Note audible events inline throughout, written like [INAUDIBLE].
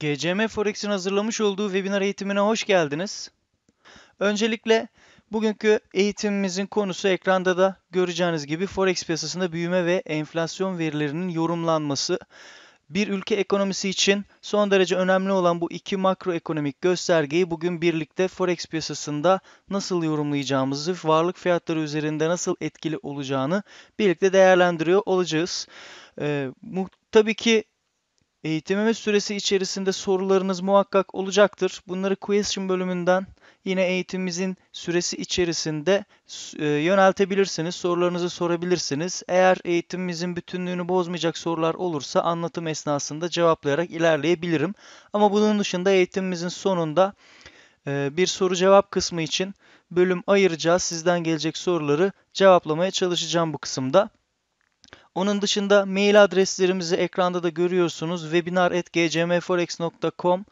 GCM Forex'in hazırlamış olduğu webinar eğitimine hoş geldiniz. Öncelikle bugünkü eğitimimizin konusu ekranda da göreceğiniz gibi Forex piyasasında büyüme ve enflasyon verilerinin yorumlanması. Bir ülke ekonomisi için son derece önemli olan bu iki makroekonomik göstergeyi bugün birlikte Forex piyasasında nasıl yorumlayacağımızı, varlık fiyatları üzerinde nasıl etkili olacağını birlikte değerlendiriyor olacağız. Ee, tabii ki Eğitimimiz süresi içerisinde sorularınız muhakkak olacaktır. Bunları question bölümünden yine eğitimimizin süresi içerisinde e, yöneltebilirsiniz. Sorularınızı sorabilirsiniz. Eğer eğitimimizin bütünlüğünü bozmayacak sorular olursa anlatım esnasında cevaplayarak ilerleyebilirim. Ama bunun dışında eğitimimizin sonunda e, bir soru cevap kısmı için bölüm ayıracağız. Sizden gelecek soruları cevaplamaya çalışacağım bu kısımda. Onun dışında mail adreslerimizi ekranda da görüyorsunuz. webinar.gcmforex.com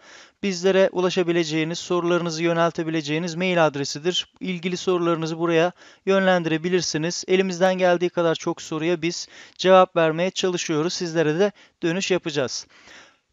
bizlere ulaşabileceğiniz, sorularınızı yöneltebileceğiniz mail adresidir. İlgili sorularınızı buraya yönlendirebilirsiniz. Elimizden geldiği kadar çok soruya biz cevap vermeye çalışıyoruz. Sizlere de dönüş yapacağız.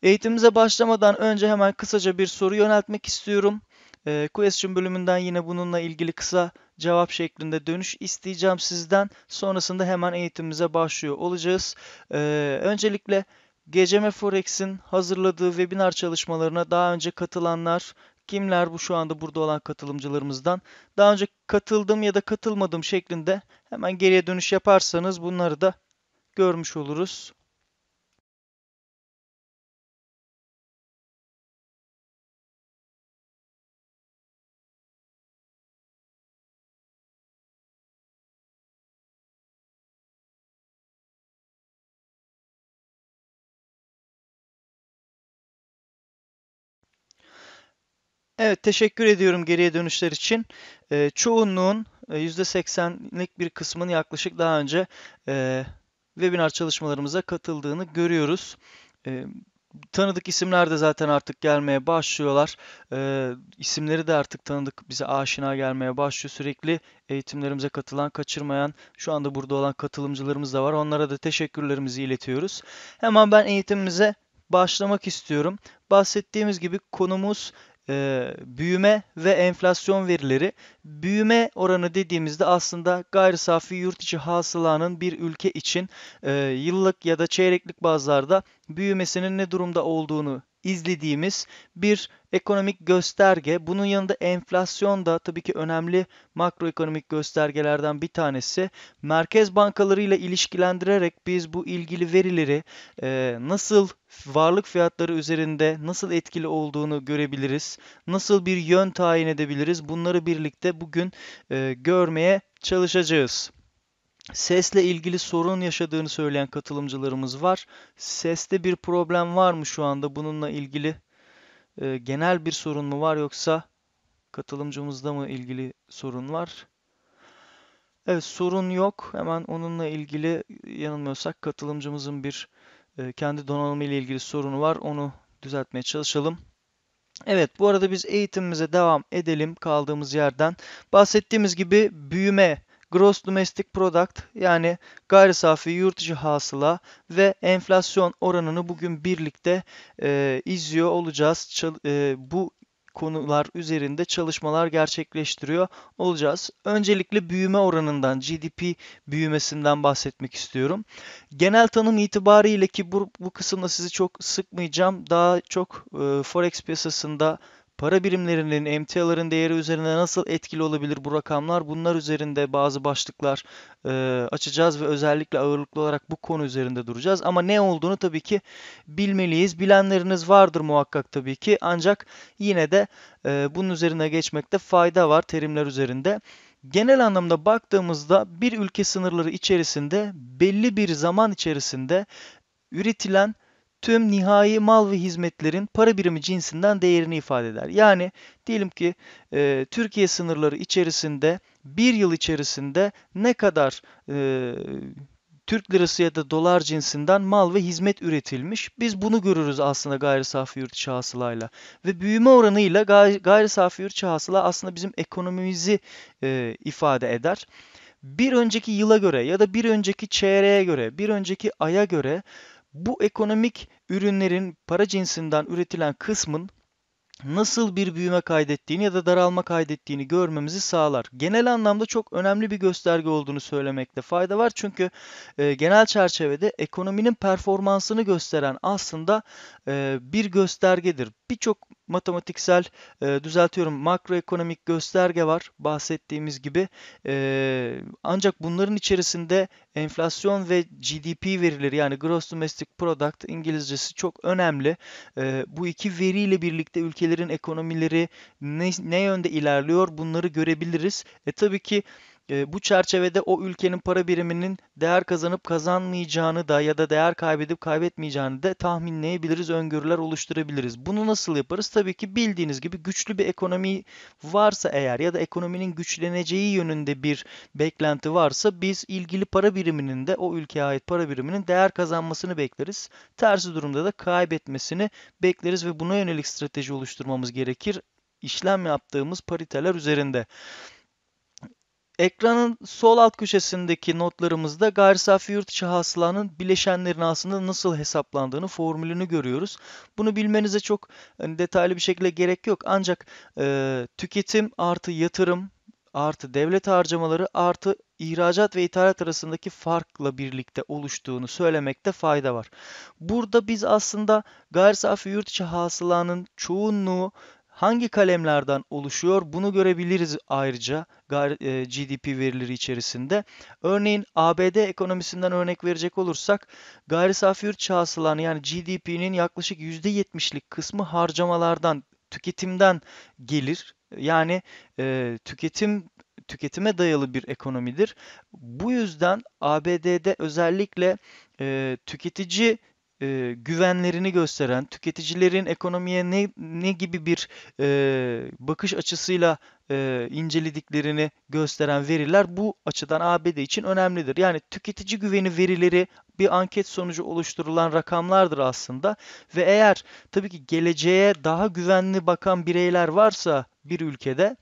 Eğitimimize başlamadan önce hemen kısaca bir soru yöneltmek istiyorum. E, question bölümünden yine bununla ilgili kısa cevap şeklinde dönüş isteyeceğim sizden. Sonrasında hemen eğitimimize başlıyor olacağız. Ee, öncelikle GCM Forex'in hazırladığı webinar çalışmalarına daha önce katılanlar kimler bu şu anda burada olan katılımcılarımızdan? Daha önce katıldım ya da katılmadım şeklinde hemen geriye dönüş yaparsanız bunları da görmüş oluruz. Evet teşekkür ediyorum geriye dönüşler için. Ee, e, çoğunluğun %80'lik bir kısmının yaklaşık daha önce e, webinar çalışmalarımıza katıldığını görüyoruz. E, tanıdık isimler de zaten artık gelmeye başlıyorlar. E, isimleri de artık tanıdık bize aşina gelmeye başlıyor. Sürekli eğitimlerimize katılan, kaçırmayan, şu anda burada olan katılımcılarımız da var. Onlara da teşekkürlerimizi iletiyoruz. Hemen ben eğitimimize başlamak istiyorum. Bahsettiğimiz gibi konumuz e, büyüme ve enflasyon verileri. Büyüme oranı dediğimizde aslında gayri safi yurt içi hasılanın bir ülke için e, yıllık ya da çeyreklik bazlarda büyümesinin ne durumda olduğunu izlediğimiz bir ekonomik gösterge. Bunun yanında enflasyon da tabii ki önemli makroekonomik göstergelerden bir tanesi. Merkez bankalarıyla ilişkilendirerek biz bu ilgili verileri e, nasıl varlık fiyatları üzerinde nasıl etkili olduğunu görebiliriz. Nasıl bir yön tayin edebiliriz? Bunları birlikte bugün e, görmeye çalışacağız. Sesle ilgili sorun yaşadığını söyleyen katılımcılarımız var. Seste bir problem var mı şu anda? Bununla ilgili e, genel bir sorun mu var yoksa katılımcımızda mı ilgili sorun var? Evet sorun yok. Hemen onunla ilgili yanılmıyorsak katılımcımızın bir e, kendi donanımı ile ilgili sorunu var. Onu düzeltmeye çalışalım. Evet bu arada biz eğitimimize devam edelim kaldığımız yerden. Bahsettiğimiz gibi büyüme gross domestic product yani gayri safi yurt içi hasıla ve enflasyon oranını bugün birlikte e, izliyor olacağız. Çal, e, bu konular üzerinde çalışmalar gerçekleştiriyor olacağız. Öncelikle büyüme oranından, GDP büyümesinden bahsetmek istiyorum. Genel tanım itibariyle ki bu, bu kısımda sizi çok sıkmayacağım. Daha çok e, Forex piyasasında Para birimlerinin emtiaların değeri üzerinde nasıl etkili olabilir bu rakamlar? Bunlar üzerinde bazı başlıklar e, açacağız ve özellikle ağırlıklı olarak bu konu üzerinde duracağız. Ama ne olduğunu tabii ki bilmeliyiz. Bilenleriniz vardır muhakkak tabii ki. Ancak yine de e, bunun üzerine geçmekte fayda var terimler üzerinde. Genel anlamda baktığımızda bir ülke sınırları içerisinde belli bir zaman içerisinde üretilen tüm nihai mal ve hizmetlerin para birimi cinsinden değerini ifade eder. Yani diyelim ki e, Türkiye sınırları içerisinde bir yıl içerisinde ne kadar e, Türk lirası ya da dolar cinsinden mal ve hizmet üretilmiş. Biz bunu görürüz aslında gayri safi yurt içi hasılayla. Ve büyüme oranıyla gayri, gayri safi yurt içi hasıla aslında bizim ekonomimizi e, ifade eder. Bir önceki yıla göre ya da bir önceki çeyreğe göre, bir önceki aya göre bu ekonomik ürünlerin para cinsinden üretilen kısmın nasıl bir büyüme kaydettiğini ya da daralma kaydettiğini görmemizi sağlar. Genel anlamda çok önemli bir gösterge olduğunu söylemekte fayda var. Çünkü e, genel çerçevede ekonominin performansını gösteren aslında bir göstergedir. Birçok matematiksel düzeltiyorum makroekonomik gösterge var bahsettiğimiz gibi. ancak bunların içerisinde enflasyon ve GDP verileri yani Gross Domestic Product İngilizcesi çok önemli. bu iki veriyle birlikte ülkelerin ekonomileri ne, ne yönde ilerliyor bunları görebiliriz. E tabii ki e, bu çerçevede o ülkenin para biriminin değer kazanıp kazanmayacağını da ya da değer kaybedip kaybetmeyeceğini de tahminleyebiliriz, öngörüler oluşturabiliriz. Bunu nasıl yaparız? Tabii ki bildiğiniz gibi güçlü bir ekonomi varsa eğer ya da ekonominin güçleneceği yönünde bir beklenti varsa biz ilgili para biriminin de o ülkeye ait para biriminin değer kazanmasını bekleriz. Tersi durumda da kaybetmesini bekleriz ve buna yönelik strateji oluşturmamız gerekir işlem yaptığımız pariteler üzerinde. Ekranın sol alt köşesindeki notlarımızda gayri safi yurt içi hasılanın bileşenlerinin aslında nasıl hesaplandığını, formülünü görüyoruz. Bunu bilmenize çok hani, detaylı bir şekilde gerek yok. Ancak e, tüketim artı yatırım artı devlet harcamaları artı ihracat ve ithalat arasındaki farkla birlikte oluştuğunu söylemekte fayda var. Burada biz aslında gayri safi yurt içi hasılanın çoğunluğu hangi kalemlerden oluşuyor bunu görebiliriz ayrıca GDP e, verileri içerisinde. Örneğin ABD ekonomisinden örnek verecek olursak gayri safi yurt hasılanı yani GDP'nin yaklaşık %70'lik kısmı harcamalardan, tüketimden gelir. Yani e, tüketim tüketime dayalı bir ekonomidir. Bu yüzden ABD'de özellikle e, tüketici e, güvenlerini gösteren, tüketicilerin ekonomiye ne, ne gibi bir e, bakış açısıyla e, incelediklerini gösteren veriler bu açıdan ABD için önemlidir. Yani tüketici güveni verileri bir anket sonucu oluşturulan rakamlardır aslında ve eğer tabii ki geleceğe daha güvenli bakan bireyler varsa bir ülkede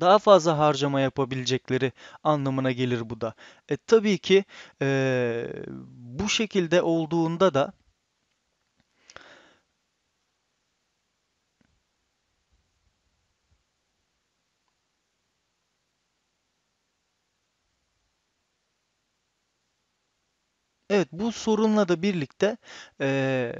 daha fazla harcama yapabilecekleri anlamına gelir bu da. E, tabii ki e, bu şekilde olduğunda da Evet bu sorunla da birlikte e,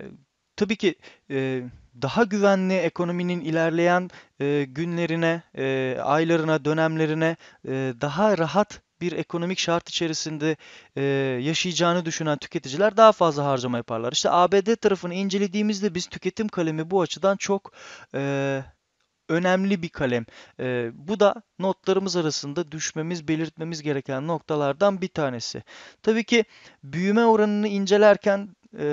tabii ki e, daha güvenli ekonominin ilerleyen e, günlerine, e, aylarına, dönemlerine e, daha rahat bir ekonomik şart içerisinde e, yaşayacağını düşünen tüketiciler daha fazla harcama yaparlar. İşte ABD tarafını incelediğimizde biz tüketim kalemi bu açıdan çok e, önemli bir kalem. E, bu da notlarımız arasında düşmemiz, belirtmemiz gereken noktalardan bir tanesi. Tabii ki büyüme oranını incelerken e,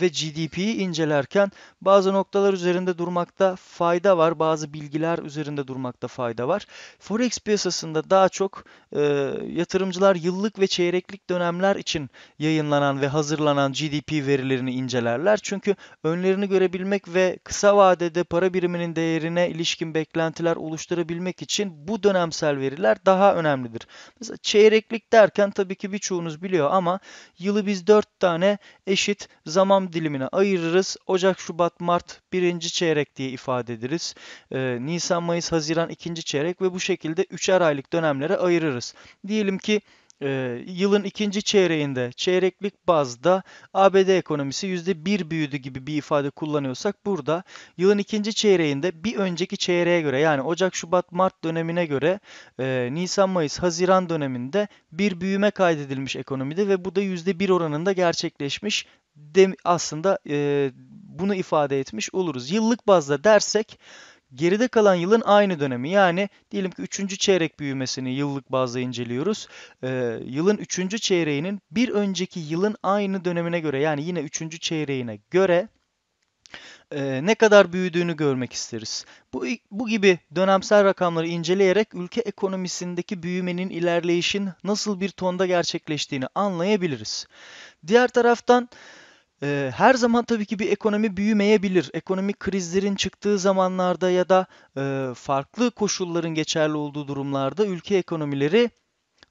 ve GDP'yi incelerken bazı noktalar üzerinde durmakta fayda var. Bazı bilgiler üzerinde durmakta fayda var. Forex piyasasında daha çok e, yatırımcılar yıllık ve çeyreklik dönemler için yayınlanan ve hazırlanan GDP verilerini incelerler. Çünkü önlerini görebilmek ve kısa vadede para biriminin değerine ilişkin beklentiler oluşturabilmek için bu dönemsel veriler daha önemlidir. Mesela çeyreklik derken tabii ki birçoğunuz biliyor ama yılı biz 4 tane eşit zaman dilimine ayırırız. Ocak, Şubat, Mart birinci çeyrek diye ifade ederiz. Ee, Nisan, Mayıs, Haziran ikinci çeyrek ve bu şekilde üçer aylık dönemlere ayırırız. Diyelim ki e, yılın ikinci çeyreğinde çeyreklik bazda ABD ekonomisi %1 büyüdü gibi bir ifade kullanıyorsak burada yılın ikinci çeyreğinde bir önceki çeyreğe göre yani Ocak, Şubat, Mart dönemine göre e, Nisan, Mayıs, Haziran döneminde bir büyüme kaydedilmiş ekonomide ve bu da %1 oranında gerçekleşmiş de, aslında e, bunu ifade etmiş oluruz. Yıllık bazda dersek geride kalan yılın aynı dönemi yani diyelim ki 3. çeyrek büyümesini yıllık bazda inceliyoruz. Ee, yılın 3. çeyreğinin bir önceki yılın aynı dönemine göre yani yine 3. çeyreğine göre e, ne kadar büyüdüğünü görmek isteriz. Bu, bu gibi dönemsel rakamları inceleyerek ülke ekonomisindeki büyümenin ilerleyişin nasıl bir tonda gerçekleştiğini anlayabiliriz. Diğer taraftan ee, her zaman tabii ki bir ekonomi büyümeyebilir. Ekonomik krizlerin çıktığı zamanlarda ya da e, farklı koşulların geçerli olduğu durumlarda ülke ekonomileri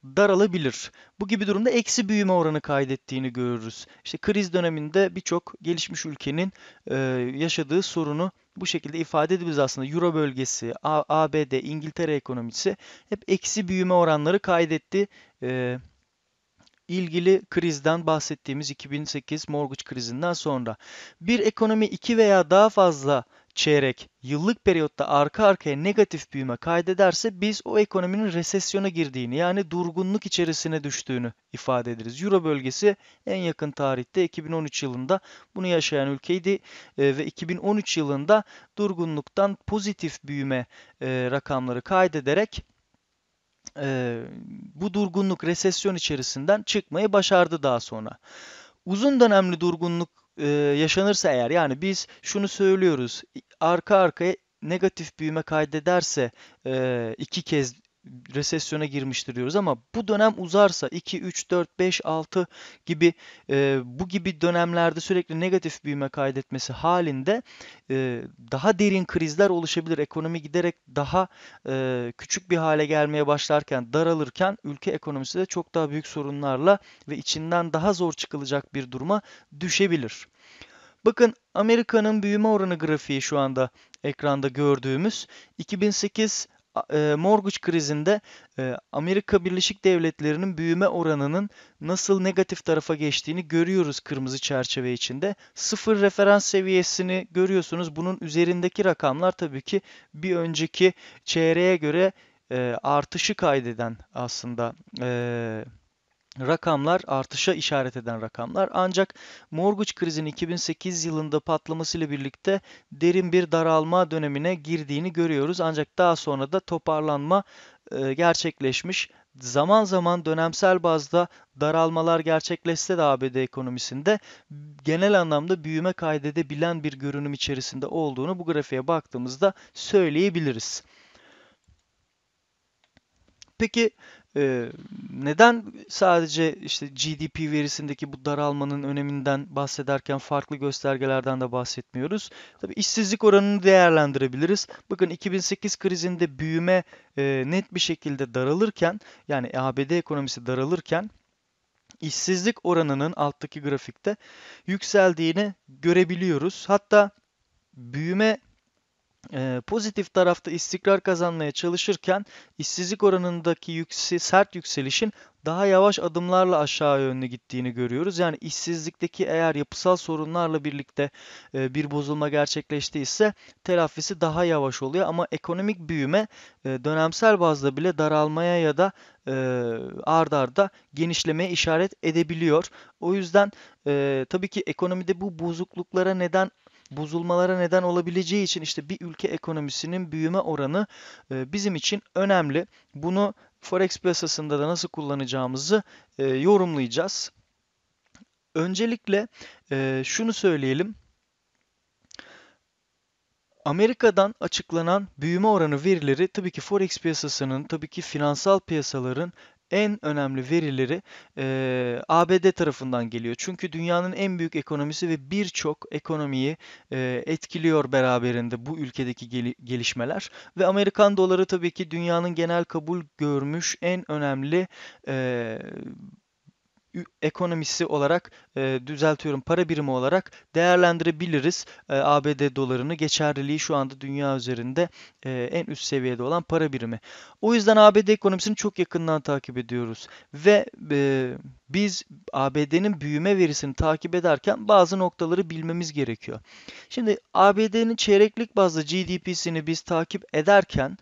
daralabilir. Bu gibi durumda eksi büyüme oranı kaydettiğini görürüz. İşte kriz döneminde birçok gelişmiş ülkenin e, yaşadığı sorunu bu şekilde ifade edebiliriz aslında. Euro bölgesi, ABD, İngiltere ekonomisi hep eksi büyüme oranları kaydetti. E, ilgili krizden bahsettiğimiz 2008 mortgage krizinden sonra bir ekonomi iki veya daha fazla çeyrek yıllık periyotta arka arkaya negatif büyüme kaydederse biz o ekonominin resesyona girdiğini yani durgunluk içerisine düştüğünü ifade ederiz. Euro bölgesi en yakın tarihte 2013 yılında bunu yaşayan ülkeydi e, ve 2013 yılında durgunluktan pozitif büyüme e, rakamları kaydederek e, bu durgunluk resesyon içerisinden çıkmayı başardı daha sonra. Uzun dönemli durgunluk e, yaşanırsa eğer yani biz şunu söylüyoruz arka arkaya negatif büyüme kaydederse e, iki kez resesyona girmiştir diyoruz ama bu dönem uzarsa 2, 3, 4, 5, 6 gibi e, bu gibi dönemlerde sürekli negatif büyüme kaydetmesi halinde e, daha derin krizler oluşabilir. Ekonomi giderek daha e, küçük bir hale gelmeye başlarken, daralırken ülke ekonomisi de çok daha büyük sorunlarla ve içinden daha zor çıkılacak bir duruma düşebilir. Bakın Amerika'nın büyüme oranı grafiği şu anda ekranda gördüğümüz 2008 e, mortgage krizinde e, Amerika Birleşik Devletleri'nin büyüme oranının nasıl negatif tarafa geçtiğini görüyoruz kırmızı çerçeve içinde. Sıfır referans seviyesini görüyorsunuz. Bunun üzerindeki rakamlar tabii ki bir önceki çeyreğe göre e, artışı kaydeden aslında e, rakamlar artışa işaret eden rakamlar. Ancak mortgage krizin 2008 yılında patlamasıyla birlikte derin bir daralma dönemine girdiğini görüyoruz. Ancak daha sonra da toparlanma e, gerçekleşmiş. Zaman zaman dönemsel bazda daralmalar gerçekleşse de ABD ekonomisinde genel anlamda büyüme kaydedebilen bir görünüm içerisinde olduğunu bu grafiğe baktığımızda söyleyebiliriz. Peki ee, neden sadece işte GDP verisindeki bu daralmanın öneminden bahsederken farklı göstergelerden de bahsetmiyoruz? Tabii işsizlik oranını değerlendirebiliriz. Bakın 2008 krizinde büyüme e, net bir şekilde daralırken yani ABD ekonomisi daralırken işsizlik oranının alttaki grafikte yükseldiğini görebiliyoruz. Hatta büyüme ee, pozitif tarafta istikrar kazanmaya çalışırken işsizlik oranındaki yüksel, sert yükselişin daha yavaş adımlarla aşağı yönlü gittiğini görüyoruz. Yani işsizlikteki eğer yapısal sorunlarla birlikte e, bir bozulma gerçekleştiyse telafisi daha yavaş oluyor ama ekonomik büyüme e, dönemsel bazda bile daralmaya ya da e, ard arda genişlemeye işaret edebiliyor. O yüzden e, tabii ki ekonomide bu bozukluklara neden bozulmalara neden olabileceği için işte bir ülke ekonomisinin büyüme oranı e, bizim için önemli. Bunu forex piyasasında da nasıl kullanacağımızı e, yorumlayacağız. Öncelikle e, şunu söyleyelim. Amerika'dan açıklanan büyüme oranı verileri tabii ki forex piyasasının, tabii ki finansal piyasaların en önemli verileri e, ABD tarafından geliyor. Çünkü dünyanın en büyük ekonomisi ve birçok ekonomiyi e, etkiliyor beraberinde bu ülkedeki gel- gelişmeler. Ve Amerikan doları tabii ki dünyanın genel kabul görmüş en önemli e, ekonomisi olarak e, düzeltiyorum para birimi olarak değerlendirebiliriz. E, ABD dolarını geçerliliği şu anda dünya üzerinde e, en üst seviyede olan para birimi. O yüzden ABD ekonomisini çok yakından takip ediyoruz ve e, biz ABD'nin büyüme verisini takip ederken bazı noktaları bilmemiz gerekiyor. Şimdi ABD'nin çeyreklik bazlı GDP'sini biz takip ederken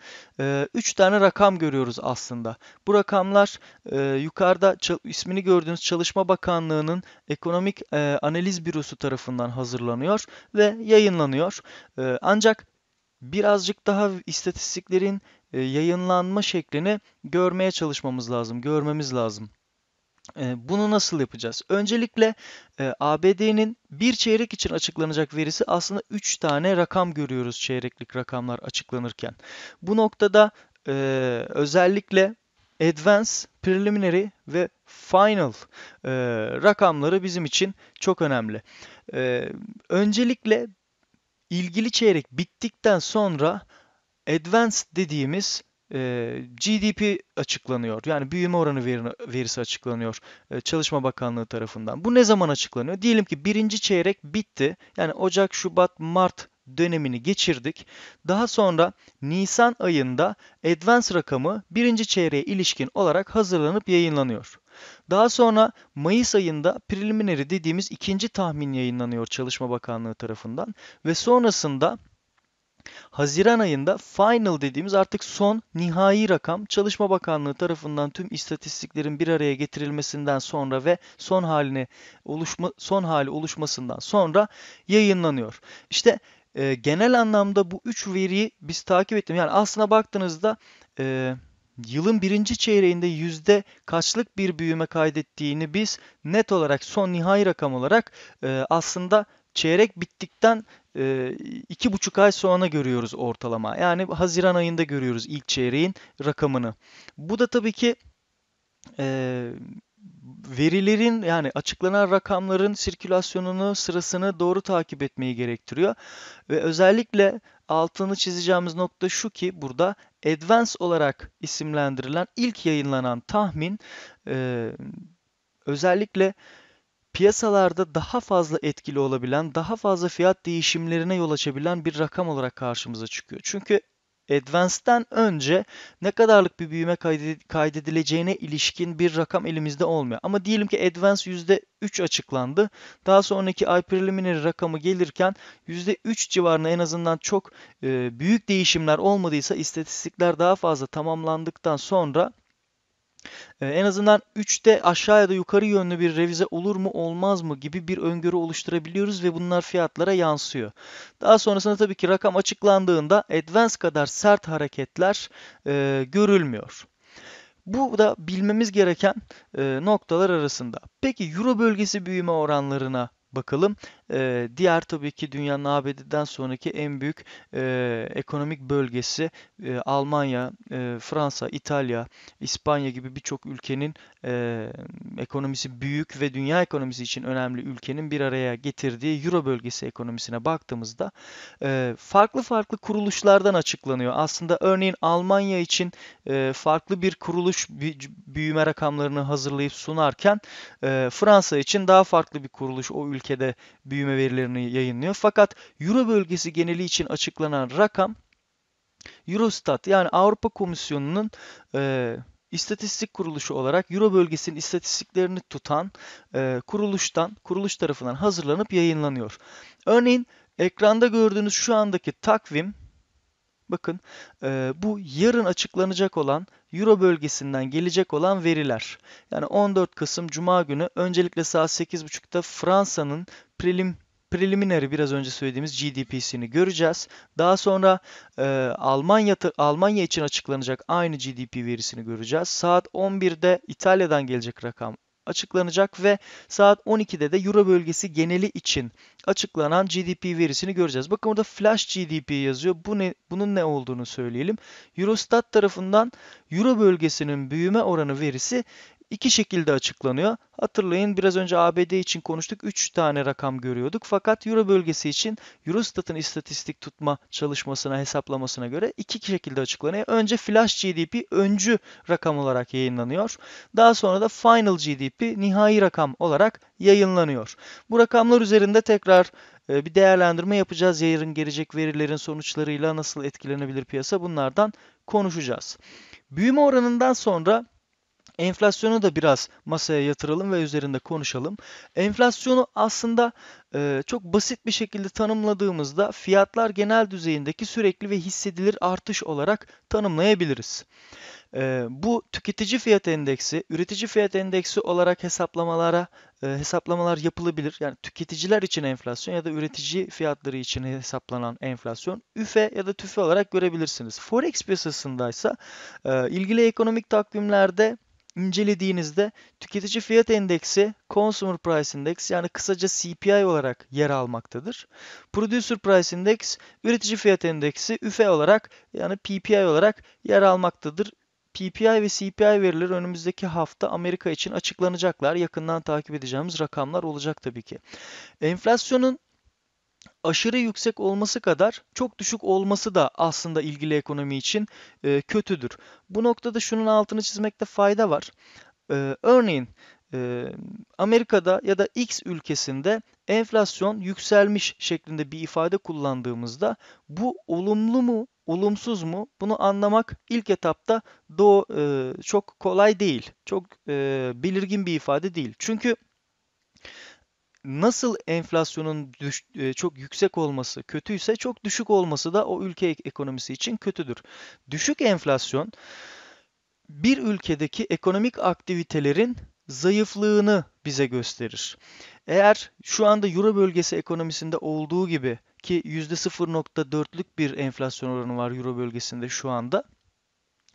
3 e, tane rakam görüyoruz aslında. Bu rakamlar e, yukarıda ismini gördüğünüz Çalışma Bakanlığı'nın Ekonomik e, Analiz Bürosu tarafından hazırlanıyor ve yayınlanıyor. E, ancak birazcık daha istatistiklerin e, yayınlanma şeklini görmeye çalışmamız lazım, görmemiz lazım. E, bunu nasıl yapacağız? Öncelikle e, ABD'nin bir çeyrek için açıklanacak verisi aslında 3 tane rakam görüyoruz çeyreklik rakamlar açıklanırken. Bu noktada e, özellikle Advance, Preliminary ve Final e, rakamları bizim için çok önemli. E, öncelikle ilgili çeyrek bittikten sonra Advance dediğimiz e, GDP açıklanıyor. Yani büyüme oranı verisi açıklanıyor e, Çalışma Bakanlığı tarafından. Bu ne zaman açıklanıyor? Diyelim ki birinci çeyrek bitti. Yani Ocak, Şubat, Mart dönemini geçirdik. Daha sonra Nisan ayında Advance rakamı birinci çeyreğe ilişkin olarak hazırlanıp yayınlanıyor. Daha sonra Mayıs ayında preliminary dediğimiz ikinci tahmin yayınlanıyor Çalışma Bakanlığı tarafından ve sonrasında Haziran ayında final dediğimiz artık son nihai rakam Çalışma Bakanlığı tarafından tüm istatistiklerin bir araya getirilmesinden sonra ve son haline oluşma son hali oluşmasından sonra yayınlanıyor. İşte e, genel anlamda bu 3 veriyi biz takip ettim. Yani aslına baktığınızda e, yılın birinci çeyreğinde yüzde kaçlık bir büyüme kaydettiğini biz net olarak son nihai rakam olarak e, aslında çeyrek bittikten e, iki buçuk ay sonra görüyoruz ortalama. Yani Haziran ayında görüyoruz ilk çeyreğin rakamını. Bu da tabii ki e, verilerin yani açıklanan rakamların sirkülasyonunu sırasını doğru takip etmeyi gerektiriyor. Ve özellikle altını çizeceğimiz nokta şu ki burada Advance olarak isimlendirilen ilk yayınlanan tahmin e, özellikle piyasalarda daha fazla etkili olabilen, daha fazla fiyat değişimlerine yol açabilen bir rakam olarak karşımıza çıkıyor. Çünkü Advance'den önce ne kadarlık bir büyüme kaydedileceğine ilişkin bir rakam elimizde olmuyor. Ama diyelim ki Advance %3 açıklandı. Daha sonraki ay preliminary rakamı gelirken %3 civarına en azından çok büyük değişimler olmadıysa istatistikler daha fazla tamamlandıktan sonra ee, en azından 3'te aşağı ya da yukarı yönlü bir revize olur mu olmaz mı gibi bir öngörü oluşturabiliyoruz ve bunlar fiyatlara yansıyor. Daha sonrasında tabii ki rakam açıklandığında advance kadar sert hareketler e, görülmüyor. Bu da bilmemiz gereken e, noktalar arasında. Peki Euro bölgesi büyüme oranlarına bakalım. E, diğer tabii ki dünyanın ABD'den sonraki en büyük e, ekonomik bölgesi e, Almanya, e, Fransa, İtalya, İspanya gibi birçok ülkenin e, ekonomisi büyük ve dünya ekonomisi için önemli ülkenin bir araya getirdiği Euro bölgesi ekonomisine baktığımızda e, farklı farklı kuruluşlardan açıklanıyor. Aslında örneğin Almanya için e, farklı bir kuruluş büyüme rakamlarını hazırlayıp sunarken e, Fransa için daha farklı bir kuruluş o ülkede büyüme büyüme verilerini yayınlıyor. Fakat Euro bölgesi geneli için açıklanan rakam Eurostat yani Avrupa Komisyonu'nun e, istatistik kuruluşu olarak Euro bölgesinin istatistiklerini tutan e, kuruluştan, kuruluş tarafından hazırlanıp yayınlanıyor. Örneğin ekranda gördüğünüz şu andaki takvim Bakın e, bu yarın açıklanacak olan Euro bölgesinden gelecek olan veriler. Yani 14 Kasım Cuma günü öncelikle saat 8.30'da Fransa'nın prelim preliminary biraz önce söylediğimiz GDP'sini göreceğiz. Daha sonra e, Almanya Almanya için açıklanacak aynı GDP verisini göreceğiz. Saat 11'de İtalya'dan gelecek rakam açıklanacak ve saat 12'de de Euro bölgesi geneli için açıklanan GDP verisini göreceğiz. Bakın burada flash GDP yazıyor. Bu ne, bunun ne olduğunu söyleyelim. Eurostat tarafından Euro bölgesinin büyüme oranı verisi iki şekilde açıklanıyor. Hatırlayın biraz önce ABD için konuştuk. 3 tane rakam görüyorduk. Fakat Euro bölgesi için Eurostat'ın istatistik tutma çalışmasına, hesaplamasına göre iki şekilde açıklanıyor. Önce flash GDP öncü rakam olarak yayınlanıyor. Daha sonra da final GDP nihai rakam olarak yayınlanıyor. Bu rakamlar üzerinde tekrar e, bir değerlendirme yapacağız. Yarın gelecek verilerin sonuçlarıyla nasıl etkilenebilir piyasa bunlardan konuşacağız. Büyüme oranından sonra Enflasyonu da biraz masaya yatıralım ve üzerinde konuşalım. Enflasyonu aslında e, çok basit bir şekilde tanımladığımızda fiyatlar genel düzeyindeki sürekli ve hissedilir artış olarak tanımlayabiliriz. E, bu tüketici fiyat endeksi, üretici fiyat endeksi olarak hesaplamalara e, hesaplamalar yapılabilir. Yani tüketiciler için enflasyon ya da üretici fiyatları için hesaplanan enflasyon üfe ya da tüfe olarak görebilirsiniz. Forex piyasasındaysa e, ilgili ekonomik takvimlerde incelediğinizde tüketici fiyat endeksi Consumer Price Index yani kısaca CPI olarak yer almaktadır. Producer Price Index üretici fiyat endeksi üfe olarak yani PPI olarak yer almaktadır. PPI ve CPI verileri önümüzdeki hafta Amerika için açıklanacaklar. Yakından takip edeceğimiz rakamlar olacak tabii ki. Enflasyonun aşırı yüksek olması kadar çok düşük olması da aslında ilgili ekonomi için e, kötüdür. Bu noktada şunun altını çizmekte fayda var. E, örneğin e, Amerika'da ya da X ülkesinde enflasyon yükselmiş şeklinde bir ifade kullandığımızda bu olumlu mu olumsuz mu bunu anlamak ilk etapta doğu, e, çok kolay değil. Çok e, belirgin bir ifade değil. Çünkü nasıl enflasyonun düş, e, çok yüksek olması kötüyse çok düşük olması da o ülke ekonomisi için kötüdür. Düşük enflasyon bir ülkedeki ekonomik aktivitelerin zayıflığını bize gösterir. Eğer şu anda Euro bölgesi ekonomisinde olduğu gibi ki %0.4'lük bir enflasyon oranı var Euro bölgesinde şu anda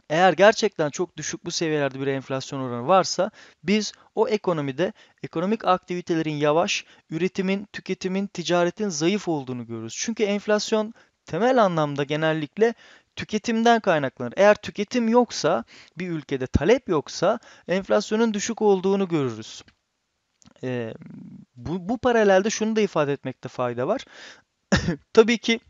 eğer gerçekten çok düşük bu seviyelerde bir enflasyon oranı varsa biz o ekonomide ekonomik aktivitelerin yavaş, üretimin, tüketimin, ticaretin zayıf olduğunu görürüz. Çünkü enflasyon temel anlamda genellikle tüketimden kaynaklanır. Eğer tüketim yoksa, bir ülkede talep yoksa enflasyonun düşük olduğunu görürüz. Ee, bu, bu paralelde şunu da ifade etmekte fayda var. [COUGHS] Tabii ki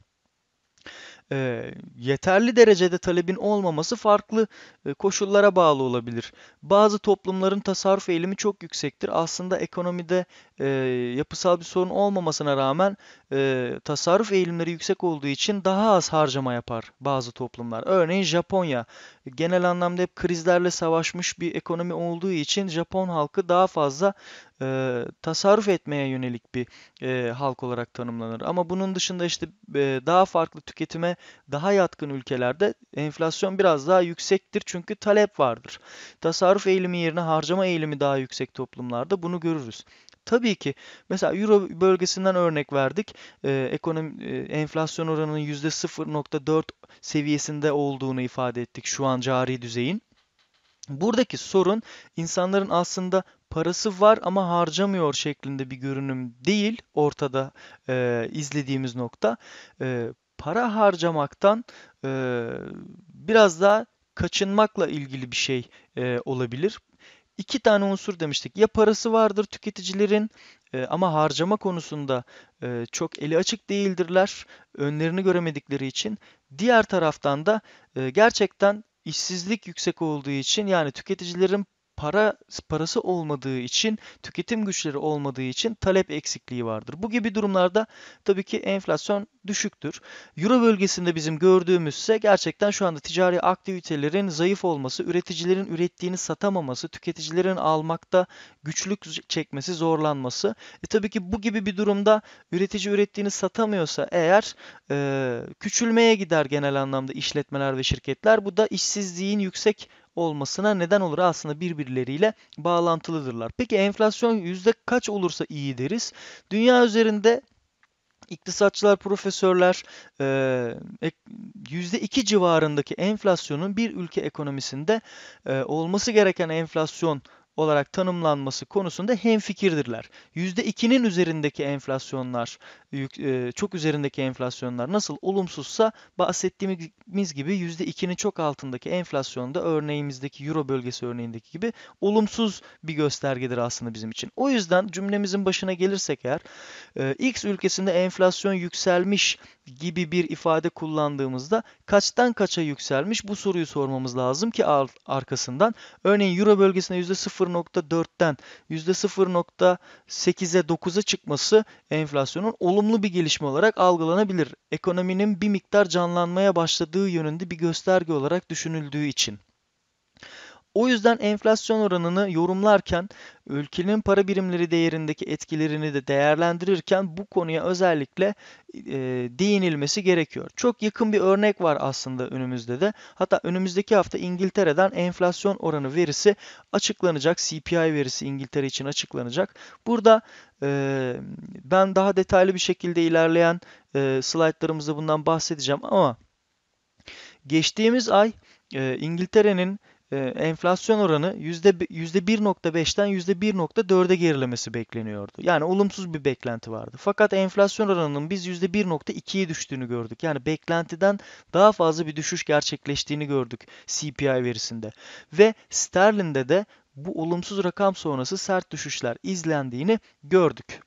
e, yeterli derecede talebin olmaması farklı e, koşullara bağlı olabilir. Bazı toplumların tasarruf eğilimi çok yüksektir. Aslında ekonomide e, yapısal bir sorun olmamasına rağmen e, tasarruf eğilimleri yüksek olduğu için daha az harcama yapar bazı toplumlar. Örneğin Japonya genel anlamda hep krizlerle savaşmış bir ekonomi olduğu için Japon halkı daha fazla e, tasarruf etmeye yönelik bir e, halk olarak tanımlanır. Ama bunun dışında işte e, daha farklı tüketime daha yatkın ülkelerde enflasyon biraz daha yüksektir çünkü talep vardır. Tasarruf eğilimi yerine harcama eğilimi daha yüksek toplumlarda bunu görürüz. Tabii ki mesela Euro bölgesinden örnek verdik. Ee, ekonomi e, enflasyon oranının %0.4 seviyesinde olduğunu ifade ettik şu an cari düzeyin. Buradaki sorun insanların aslında parası var ama harcamıyor şeklinde bir görünüm değil ortada e, izlediğimiz nokta. E, para harcamaktan e, biraz daha kaçınmakla ilgili bir şey e, olabilir. İki tane unsur demiştik. Ya parası vardır tüketicilerin e, ama harcama konusunda e, çok eli açık değildirler. Önlerini göremedikleri için. Diğer taraftan da e, gerçekten işsizlik yüksek olduğu için yani tüketicilerin para parası olmadığı için, tüketim güçleri olmadığı için talep eksikliği vardır. Bu gibi durumlarda tabii ki enflasyon düşüktür. Euro bölgesinde bizim gördüğümüzse gerçekten şu anda ticari aktivitelerin zayıf olması, üreticilerin ürettiğini satamaması, tüketicilerin almakta güçlük çekmesi, zorlanması. E tabii ki bu gibi bir durumda üretici ürettiğini satamıyorsa eğer e, küçülmeye gider genel anlamda işletmeler ve şirketler. Bu da işsizliğin yüksek olmasına neden olur. Aslında birbirleriyle bağlantılıdırlar. Peki enflasyon yüzde kaç olursa iyi deriz. Dünya üzerinde İktisatçılar, profesörler %2 e, civarındaki enflasyonun bir ülke ekonomisinde e, olması gereken enflasyon olarak tanımlanması konusunda hemfikirdirler. %2'nin üzerindeki enflasyonlar, e, çok üzerindeki enflasyonlar nasıl olumsuzsa bahsettiğimiz gibi %2'nin çok altındaki enflasyonda örneğimizdeki Euro bölgesi örneğindeki gibi olumsuz bir göstergedir aslında bizim için. O yüzden cümlemizin başına gelirsek eğer e, X ülkesinde enflasyon yükselmiş gibi bir ifade kullandığımızda kaçtan kaça yükselmiş bu soruyu sormamız lazım ki arkasından örneğin euro bölgesine %0.4'ten %0.8'e 9'a çıkması enflasyonun olumlu bir gelişme olarak algılanabilir. Ekonominin bir miktar canlanmaya başladığı yönünde bir gösterge olarak düşünüldüğü için. O yüzden enflasyon oranını yorumlarken ülkenin para birimleri değerindeki etkilerini de değerlendirirken bu konuya özellikle e, değinilmesi gerekiyor. Çok yakın bir örnek var aslında önümüzde de. Hatta önümüzdeki hafta İngiltere'den enflasyon oranı verisi açıklanacak. CPI verisi İngiltere için açıklanacak. Burada e, ben daha detaylı bir şekilde ilerleyen e, slaytlarımızda bundan bahsedeceğim ama geçtiğimiz ay e, İngiltere'nin ee, enflasyon oranı %1.5'ten %1.4'e gerilemesi bekleniyordu. Yani olumsuz bir beklenti vardı. Fakat enflasyon oranının biz %1.2'ye düştüğünü gördük. Yani beklentiden daha fazla bir düşüş gerçekleştiğini gördük CPI verisinde. Ve sterlinde de bu olumsuz rakam sonrası sert düşüşler izlendiğini gördük.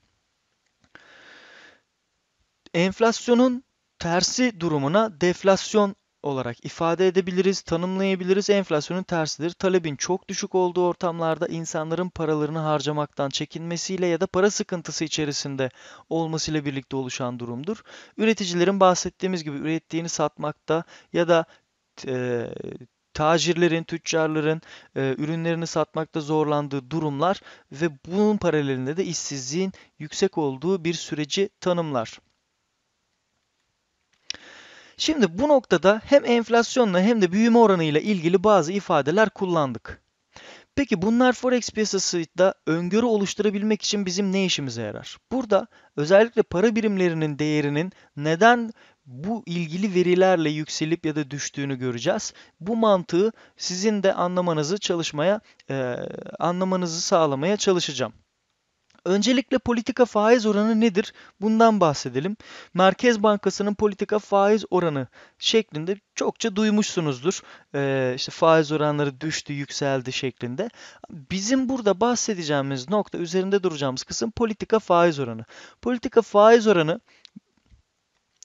Enflasyonun tersi durumuna deflasyon olarak ifade edebiliriz, tanımlayabiliriz. Enflasyonun tersidir. Talebin çok düşük olduğu ortamlarda insanların paralarını harcamaktan çekinmesiyle ya da para sıkıntısı içerisinde olmasıyla birlikte oluşan durumdur. Üreticilerin bahsettiğimiz gibi ürettiğini satmakta ya da e, tacirlerin, tüccarların e, ürünlerini satmakta zorlandığı durumlar ve bunun paralelinde de işsizliğin yüksek olduğu bir süreci tanımlar. Şimdi bu noktada hem enflasyonla hem de büyüme oranıyla ilgili bazı ifadeler kullandık. Peki bunlar forex piyasasında öngörü oluşturabilmek için bizim ne işimize yarar? Burada özellikle para birimlerinin değerinin neden bu ilgili verilerle yükselip ya da düştüğünü göreceğiz. Bu mantığı sizin de anlamanızı çalışmaya, e, anlamanızı sağlamaya çalışacağım. Öncelikle politika faiz oranı nedir? Bundan bahsedelim. Merkez Bankası'nın politika faiz oranı şeklinde çokça duymuşsunuzdur. Ee, işte faiz oranları düştü, yükseldi şeklinde. Bizim burada bahsedeceğimiz nokta, üzerinde duracağımız kısım politika faiz oranı. Politika faiz oranı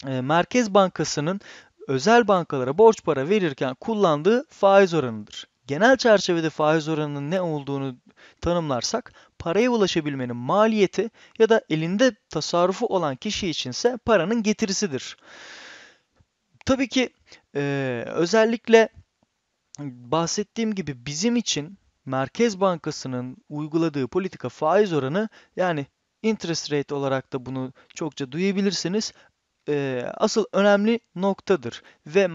e, Merkez Bankası'nın özel bankalara borç para verirken kullandığı faiz oranıdır genel çerçevede faiz oranının ne olduğunu tanımlarsak paraya ulaşabilmenin maliyeti ya da elinde tasarrufu olan kişi içinse paranın getirisidir. Tabii ki e, özellikle bahsettiğim gibi bizim için Merkez Bankası'nın uyguladığı politika faiz oranı yani interest rate olarak da bunu çokça duyabilirsiniz e, asıl önemli noktadır ve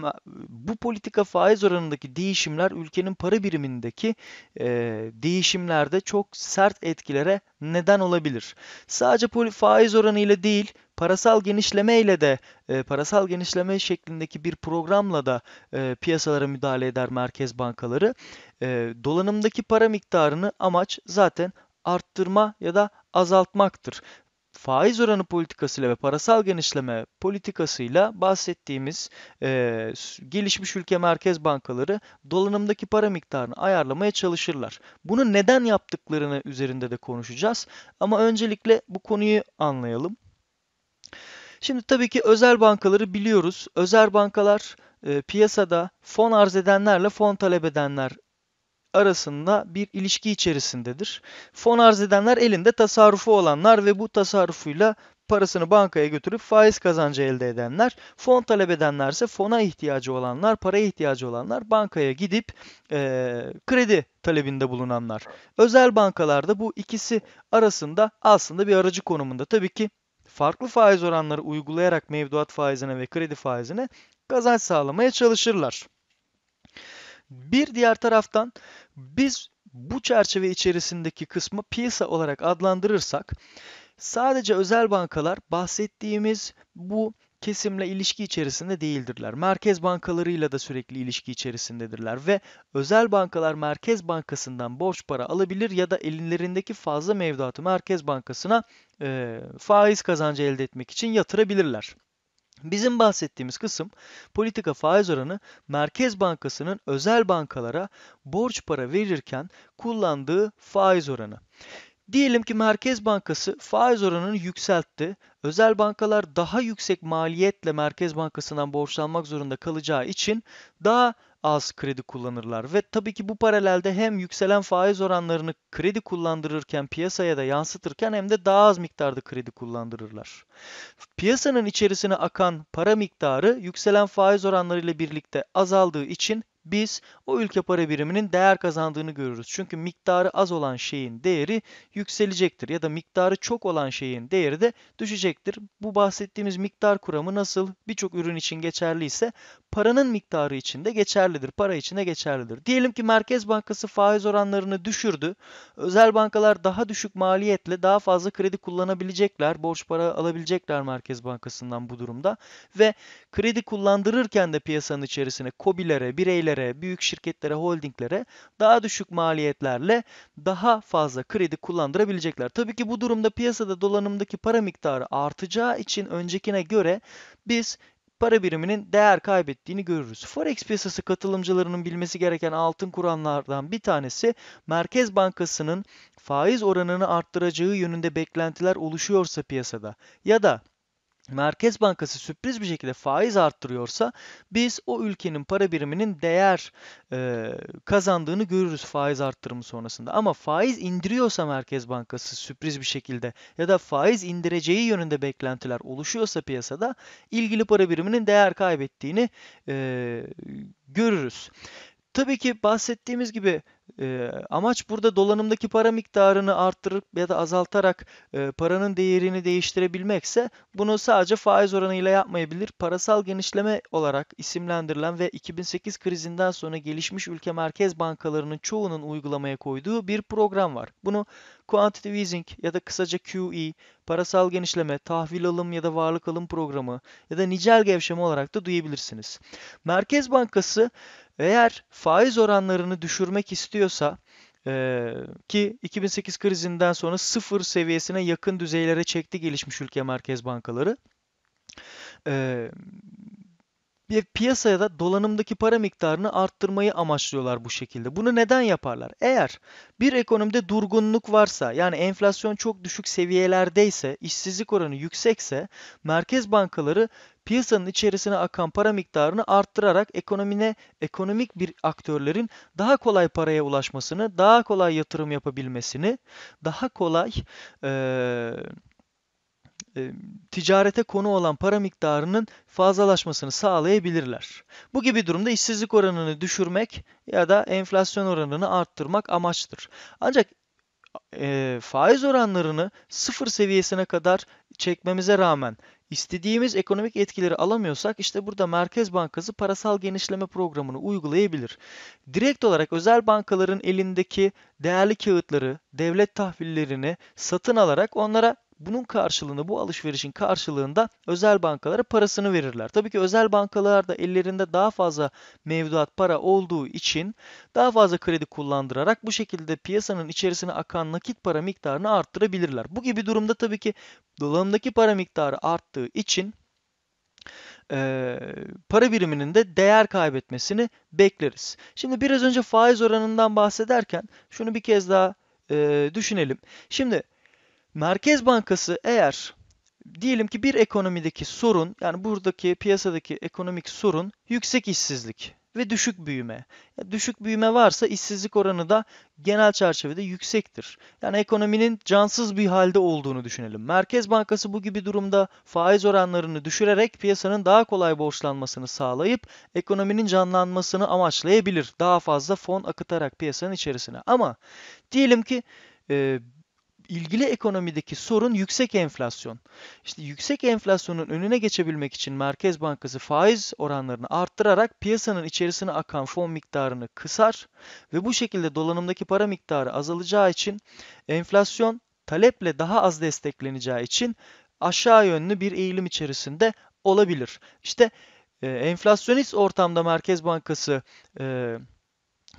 bu politika faiz oranındaki değişimler ülkenin para birimindeki e, değişimlerde çok sert etkilere neden olabilir. Sadece faiz oranı ile değil parasal genişleme ile de e, parasal genişleme şeklindeki bir programla da e, piyasalara müdahale eder merkez bankaları. E, dolanımdaki para miktarını amaç zaten arttırma ya da azaltmaktır faiz oranı politikasıyla ve parasal genişleme politikasıyla bahsettiğimiz e, gelişmiş ülke merkez bankaları dolanımdaki para miktarını ayarlamaya çalışırlar. Bunu neden yaptıklarını üzerinde de konuşacağız ama öncelikle bu konuyu anlayalım. Şimdi tabii ki özel bankaları biliyoruz. Özel bankalar e, piyasada fon arz edenlerle fon talep edenler arasında bir ilişki içerisindedir. Fon arz edenler elinde tasarrufu olanlar ve bu tasarrufuyla parasını bankaya götürüp faiz kazancı elde edenler, fon talep edenlerse fona ihtiyacı olanlar, paraya ihtiyacı olanlar bankaya gidip e, kredi talebinde bulunanlar. Özel bankalarda bu ikisi arasında aslında bir aracı konumunda. Tabii ki farklı faiz oranları uygulayarak mevduat faizine ve kredi faizine kazanç sağlamaya çalışırlar. Bir diğer taraftan biz bu çerçeve içerisindeki kısmı piyasa olarak adlandırırsak sadece özel bankalar bahsettiğimiz bu kesimle ilişki içerisinde değildirler. Merkez bankalarıyla da sürekli ilişki içerisindedirler ve özel bankalar Merkez Bankası'ndan borç para alabilir ya da elinlerindeki fazla mevduatı Merkez Bankası'na e, faiz kazancı elde etmek için yatırabilirler. Bizim bahsettiğimiz kısım politika faiz oranı Merkez Bankası'nın özel bankalara borç para verirken kullandığı faiz oranı. Diyelim ki Merkez Bankası faiz oranını yükseltti. Özel bankalar daha yüksek maliyetle Merkez Bankası'ndan borçlanmak zorunda kalacağı için daha az kredi kullanırlar. Ve tabii ki bu paralelde hem yükselen faiz oranlarını kredi kullandırırken piyasaya da yansıtırken hem de daha az miktarda kredi kullandırırlar. Piyasanın içerisine akan para miktarı yükselen faiz oranlarıyla birlikte azaldığı için biz o ülke para biriminin değer kazandığını görürüz. Çünkü miktarı az olan şeyin değeri yükselecektir ya da miktarı çok olan şeyin değeri de düşecektir. Bu bahsettiğimiz miktar kuramı nasıl birçok ürün için geçerliyse paranın miktarı için de geçerlidir. Para için de geçerlidir. Diyelim ki Merkez Bankası faiz oranlarını düşürdü. Özel bankalar daha düşük maliyetle daha fazla kredi kullanabilecekler. Borç para alabilecekler Merkez Bankası'ndan bu durumda. Ve kredi kullandırırken de piyasanın içerisine kobilere, bireylere, büyük şirketlere, holdinglere daha düşük maliyetlerle daha fazla kredi kullandırabilecekler. Tabii ki bu durumda piyasada dolanımdaki para miktarı artacağı için öncekine göre biz para biriminin değer kaybettiğini görürüz. Forex piyasası katılımcılarının bilmesi gereken altın kuranlardan bir tanesi Merkez Bankası'nın faiz oranını arttıracağı yönünde beklentiler oluşuyorsa piyasada ya da Merkez Bankası sürpriz bir şekilde faiz arttırıyorsa biz o ülkenin para biriminin değer e, kazandığını görürüz faiz arttırımı sonrasında. Ama faiz indiriyorsa Merkez Bankası sürpriz bir şekilde ya da faiz indireceği yönünde beklentiler oluşuyorsa piyasada ilgili para biriminin değer kaybettiğini e, görürüz. Tabii ki bahsettiğimiz gibi e, amaç burada dolanımdaki para miktarını arttırıp ya da azaltarak e, paranın değerini değiştirebilmekse bunu sadece faiz oranıyla yapmayabilir. Parasal genişleme olarak isimlendirilen ve 2008 krizinden sonra gelişmiş ülke merkez bankalarının çoğunun uygulamaya koyduğu bir program var. Bunu quantitative easing ya da kısaca QE, parasal genişleme, tahvil alım ya da varlık alım programı ya da nicel gevşeme olarak da duyabilirsiniz. Merkez Bankası eğer faiz oranlarını düşürmek istiyorsa e, ki 2008 krizinden sonra sıfır seviyesine yakın düzeylere çekti gelişmiş ülke merkez bankaları. E, bir piyasaya da dolanımdaki para miktarını arttırmayı amaçlıyorlar bu şekilde. Bunu neden yaparlar? Eğer bir ekonomide durgunluk varsa yani enflasyon çok düşük seviyelerdeyse, işsizlik oranı yüksekse merkez bankaları piyasanın içerisine akan para miktarını arttırarak ekonomine ekonomik bir aktörlerin daha kolay paraya ulaşmasını, daha kolay yatırım yapabilmesini, daha kolay e, e, ticarete konu olan para miktarının fazlalaşmasını sağlayabilirler. Bu gibi durumda işsizlik oranını düşürmek ya da enflasyon oranını arttırmak amaçtır. Ancak e, faiz oranlarını sıfır seviyesine kadar çekmemize rağmen İstediğimiz ekonomik etkileri alamıyorsak işte burada Merkez Bankası parasal genişleme programını uygulayabilir. Direkt olarak özel bankaların elindeki değerli kağıtları, devlet tahvillerini satın alarak onlara bunun karşılığını bu alışverişin karşılığında özel bankalara parasını verirler. Tabii ki özel bankalar da ellerinde daha fazla mevduat para olduğu için daha fazla kredi kullandırarak bu şekilde piyasanın içerisine akan nakit para miktarını arttırabilirler. Bu gibi durumda tabii ki dolamdaki para miktarı arttığı için para biriminin de değer kaybetmesini bekleriz. Şimdi biraz önce faiz oranından bahsederken şunu bir kez daha e, düşünelim. Şimdi Merkez Bankası eğer diyelim ki bir ekonomideki sorun yani buradaki piyasadaki ekonomik sorun yüksek işsizlik ve düşük büyüme. Yani düşük büyüme varsa işsizlik oranı da genel çerçevede yüksektir. Yani ekonominin cansız bir halde olduğunu düşünelim. Merkez Bankası bu gibi durumda faiz oranlarını düşürerek piyasanın daha kolay borçlanmasını sağlayıp ekonominin canlanmasını amaçlayabilir. Daha fazla fon akıtarak piyasanın içerisine. Ama diyelim ki e, ilgili ekonomideki sorun yüksek enflasyon. İşte yüksek enflasyonun önüne geçebilmek için Merkez Bankası faiz oranlarını arttırarak piyasanın içerisine akan fon miktarını kısar ve bu şekilde dolanımdaki para miktarı azalacağı için enflasyon taleple daha az destekleneceği için aşağı yönlü bir eğilim içerisinde olabilir. İşte e, enflasyonist ortamda Merkez Bankası e,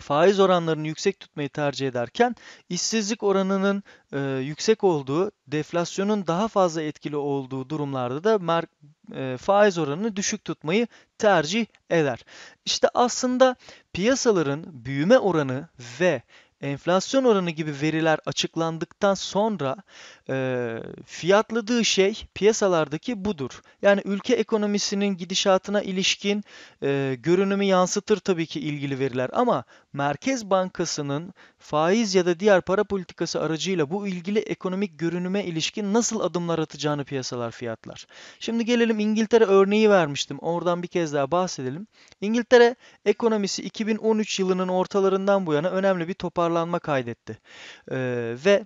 faiz oranlarını yüksek tutmayı tercih ederken işsizlik oranının e, yüksek olduğu, deflasyonun daha fazla etkili olduğu durumlarda da mer- e, faiz oranını düşük tutmayı tercih eder. İşte aslında piyasaların büyüme oranı ve enflasyon oranı gibi veriler açıklandıktan sonra e, fiyatladığı şey piyasalardaki budur. Yani ülke ekonomisinin gidişatına ilişkin e, görünümü yansıtır tabii ki ilgili veriler ama Merkez Bankası'nın faiz ya da diğer para politikası aracıyla bu ilgili ekonomik görünüme ilişkin nasıl adımlar atacağını piyasalar fiyatlar. Şimdi gelelim İngiltere örneği vermiştim. Oradan bir kez daha bahsedelim. İngiltere ekonomisi 2013 yılının ortalarından bu yana önemli bir toparlanma kaydetti. Ee, ve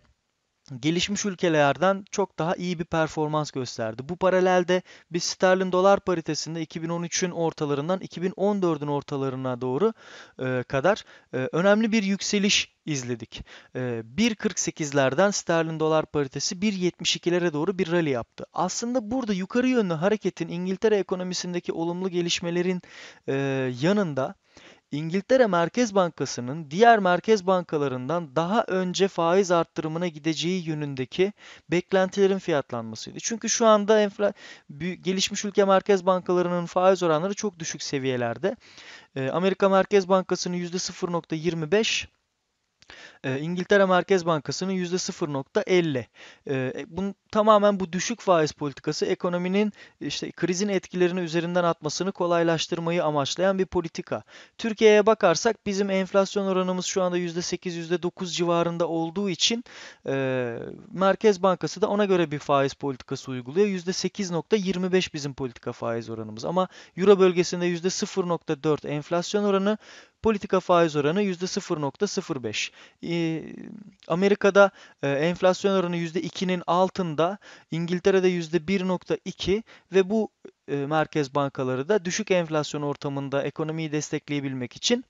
gelişmiş ülkelerden çok daha iyi bir performans gösterdi. Bu paralelde bir sterlin dolar paritesinde 2013'ün ortalarından 2014'ün ortalarına doğru e, kadar e, önemli bir yükseliş izledik. E, 1.48'lerden sterlin dolar paritesi 1.72'lere doğru bir rally yaptı. Aslında burada yukarı yönlü hareketin İngiltere ekonomisindeki olumlu gelişmelerin e, yanında İngiltere Merkez Bankası'nın diğer merkez bankalarından daha önce faiz arttırımına gideceği yönündeki beklentilerin fiyatlanmasıydı. Çünkü şu anda enfla gelişmiş ülke merkez bankalarının faiz oranları çok düşük seviyelerde. Ee, Amerika Merkez Bankası'nın %0.25 ee, İngiltere Merkez Bankası'nın %0.50. Ee, e, bunun tamamen bu düşük faiz politikası ekonominin işte krizin etkilerini üzerinden atmasını kolaylaştırmayı amaçlayan bir politika. Türkiye'ye bakarsak bizim enflasyon oranımız şu anda %8-%9 civarında olduğu için e, Merkez Bankası da ona göre bir faiz politikası uyguluyor. %8.25 bizim politika faiz oranımız ama Euro bölgesinde %0.4 enflasyon oranı politika faiz oranı %0.05. Ee, Amerika'da e, enflasyon oranı %2'nin altında, İngiltere'de %1.2 ve bu e, merkez bankaları da düşük enflasyon ortamında ekonomiyi destekleyebilmek için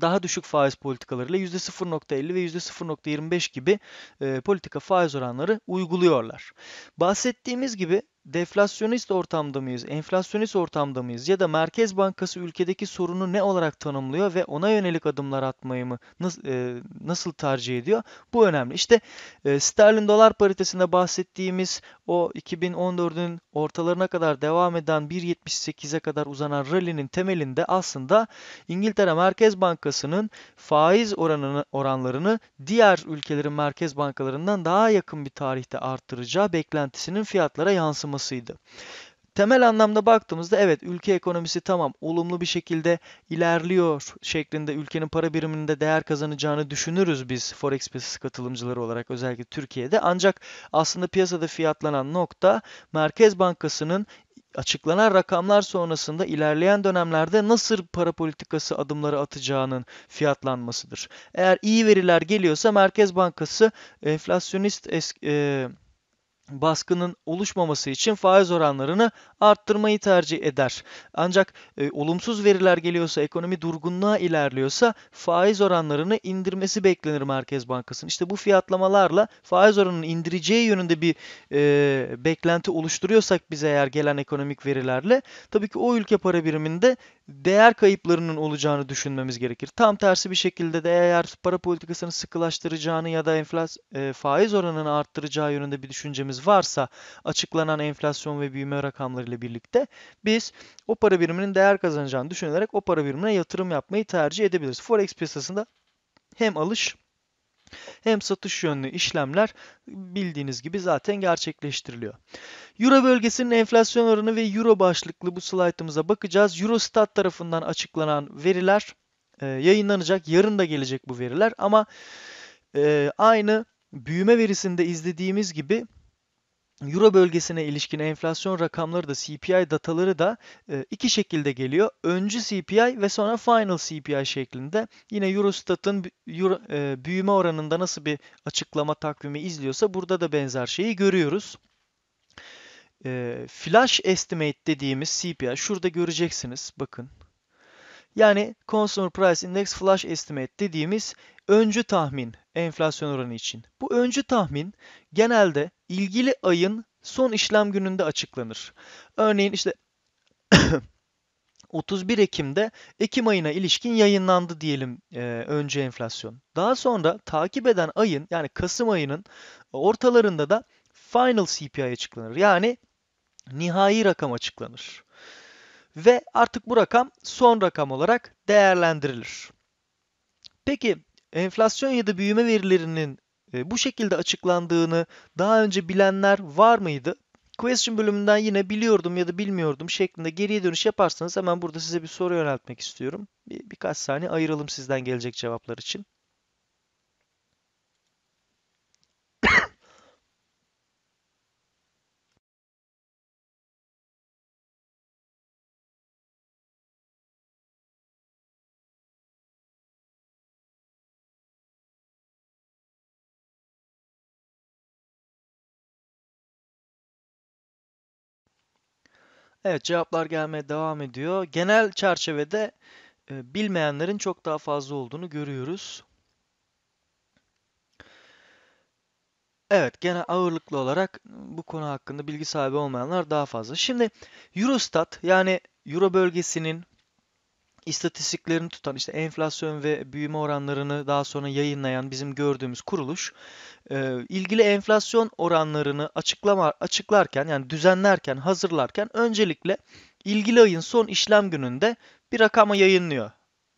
daha düşük faiz politikalarıyla %0.50 ve %0.25 gibi e, politika faiz oranları uyguluyorlar. Bahsettiğimiz gibi deflasyonist ortamda mıyız, enflasyonist ortamda mıyız ya da Merkez Bankası ülkedeki sorunu ne olarak tanımlıyor ve ona yönelik adımlar atmayı mı e, nasıl, tercih ediyor? Bu önemli. İşte e, sterlin dolar paritesinde bahsettiğimiz o 2014'ün ortalarına kadar devam eden 1.78'e kadar uzanan rally'nin temelinde aslında İngiltere Merkez Bankası'nın faiz oranını oranlarını diğer ülkelerin merkez bankalarından daha yakın bir tarihte arttıracağı beklentisinin fiyatlara yansıması olmasıydı. Temel anlamda baktığımızda evet ülke ekonomisi tamam olumlu bir şekilde ilerliyor şeklinde ülkenin para biriminde değer kazanacağını düşünürüz biz forex piyasası katılımcıları olarak özellikle Türkiye'de. Ancak aslında piyasada fiyatlanan nokta Merkez Bankası'nın açıklanan rakamlar sonrasında ilerleyen dönemlerde nasıl para politikası adımları atacağının fiyatlanmasıdır. Eğer iyi veriler geliyorsa Merkez Bankası enflasyonist eski, e, baskının oluşmaması için faiz oranlarını arttırmayı tercih eder. Ancak e, olumsuz veriler geliyorsa, ekonomi durgunluğa ilerliyorsa faiz oranlarını indirmesi beklenir Merkez Bankası'nın. İşte bu fiyatlamalarla faiz oranını indireceği yönünde bir e, beklenti oluşturuyorsak bize eğer gelen ekonomik verilerle tabii ki o ülke para biriminde değer kayıplarının olacağını düşünmemiz gerekir. Tam tersi bir şekilde de eğer para politikasını sıkılaştıracağını ya da enflas e, faiz oranını arttıracağı yönünde bir düşüncemiz varsa açıklanan enflasyon ve büyüme rakamlarıyla birlikte biz o para biriminin değer kazanacağını düşünerek o para birimine yatırım yapmayı tercih edebiliriz. Forex piyasasında hem alış hem satış yönlü işlemler bildiğiniz gibi zaten gerçekleştiriliyor. Euro bölgesinin enflasyon oranı ve Euro başlıklı bu slaytımıza bakacağız. Eurostat tarafından açıklanan veriler e, yayınlanacak. Yarın da gelecek bu veriler ama e, aynı büyüme verisinde izlediğimiz gibi Euro bölgesine ilişkin enflasyon rakamları da CPI dataları da e, iki şekilde geliyor. Öncü CPI ve sonra final CPI şeklinde. Yine Eurostat'ın e, büyüme oranında nasıl bir açıklama takvimi izliyorsa burada da benzer şeyi görüyoruz. E, flash estimate dediğimiz CPI şurada göreceksiniz. Bakın yani Consumer Price Index Flash Estimate dediğimiz öncü tahmin enflasyon oranı için. Bu öncü tahmin genelde ilgili ayın son işlem gününde açıklanır. Örneğin işte 31 [COUGHS] Ekim'de Ekim ayına ilişkin yayınlandı diyelim e, önce enflasyon. Daha sonra takip eden ayın yani Kasım ayının ortalarında da final CPI açıklanır. Yani nihai rakam açıklanır ve artık bu rakam son rakam olarak değerlendirilir. Peki enflasyon ya da büyüme verilerinin e, bu şekilde açıklandığını daha önce bilenler var mıydı? Question bölümünden yine biliyordum ya da bilmiyordum şeklinde geriye dönüş yaparsanız hemen burada size bir soru yöneltmek istiyorum. Bir, birkaç saniye ayıralım sizden gelecek cevaplar için. Evet cevaplar gelmeye devam ediyor. Genel çerçevede e, bilmeyenlerin çok daha fazla olduğunu görüyoruz. Evet gene ağırlıklı olarak e, bu konu hakkında bilgi sahibi olmayanlar daha fazla. Şimdi Eurostat yani Euro bölgesinin istatistiklerini tutan işte enflasyon ve büyüme oranlarını daha sonra yayınlayan bizim gördüğümüz kuruluş e, ilgili enflasyon oranlarını açıklama açıklarken yani düzenlerken hazırlarken öncelikle ilgili ayın son işlem gününde bir rakama yayınlıyor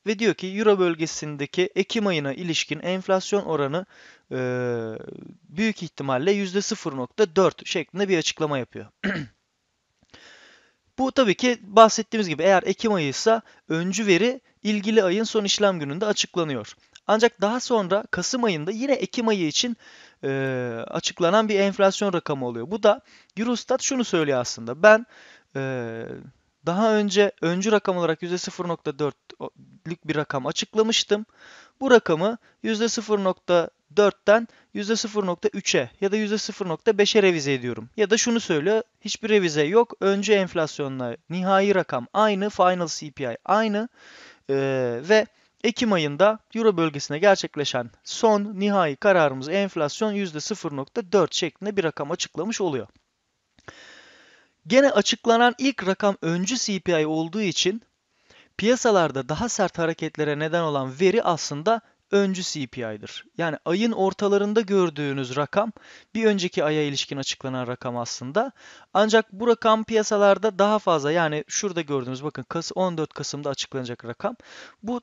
ve diyor ki Euro bölgesindeki Ekim ayına ilişkin enflasyon oranı e, büyük ihtimalle %0.4 şeklinde bir açıklama yapıyor. [CLEARS THROAT] Bu tabii ki bahsettiğimiz gibi eğer Ekim ayıysa öncü veri ilgili ayın son işlem gününde açıklanıyor. Ancak daha sonra Kasım ayında yine Ekim ayı için e, açıklanan bir enflasyon rakamı oluyor. Bu da Eurostat şunu söylüyor aslında. Ben e, daha önce öncü rakam olarak %0.4'lük bir rakam açıklamıştım. Bu rakamı %0. 4'ten %0.3'e ya da %0.5'e revize ediyorum. Ya da şunu söylüyor, hiçbir revize yok. Önce enflasyonla nihai rakam aynı, final CPI aynı ee, ve Ekim ayında Euro bölgesine gerçekleşen son nihai kararımız enflasyon %0.4 şeklinde bir rakam açıklamış oluyor. Gene açıklanan ilk rakam öncü CPI olduğu için piyasalarda daha sert hareketlere neden olan veri aslında öncü CPI'dir. Yani ayın ortalarında gördüğünüz rakam bir önceki aya ilişkin açıklanan rakam aslında. Ancak bu rakam piyasalarda daha fazla yani şurada gördüğünüz bakın 14 Kasım'da açıklanacak rakam. Bu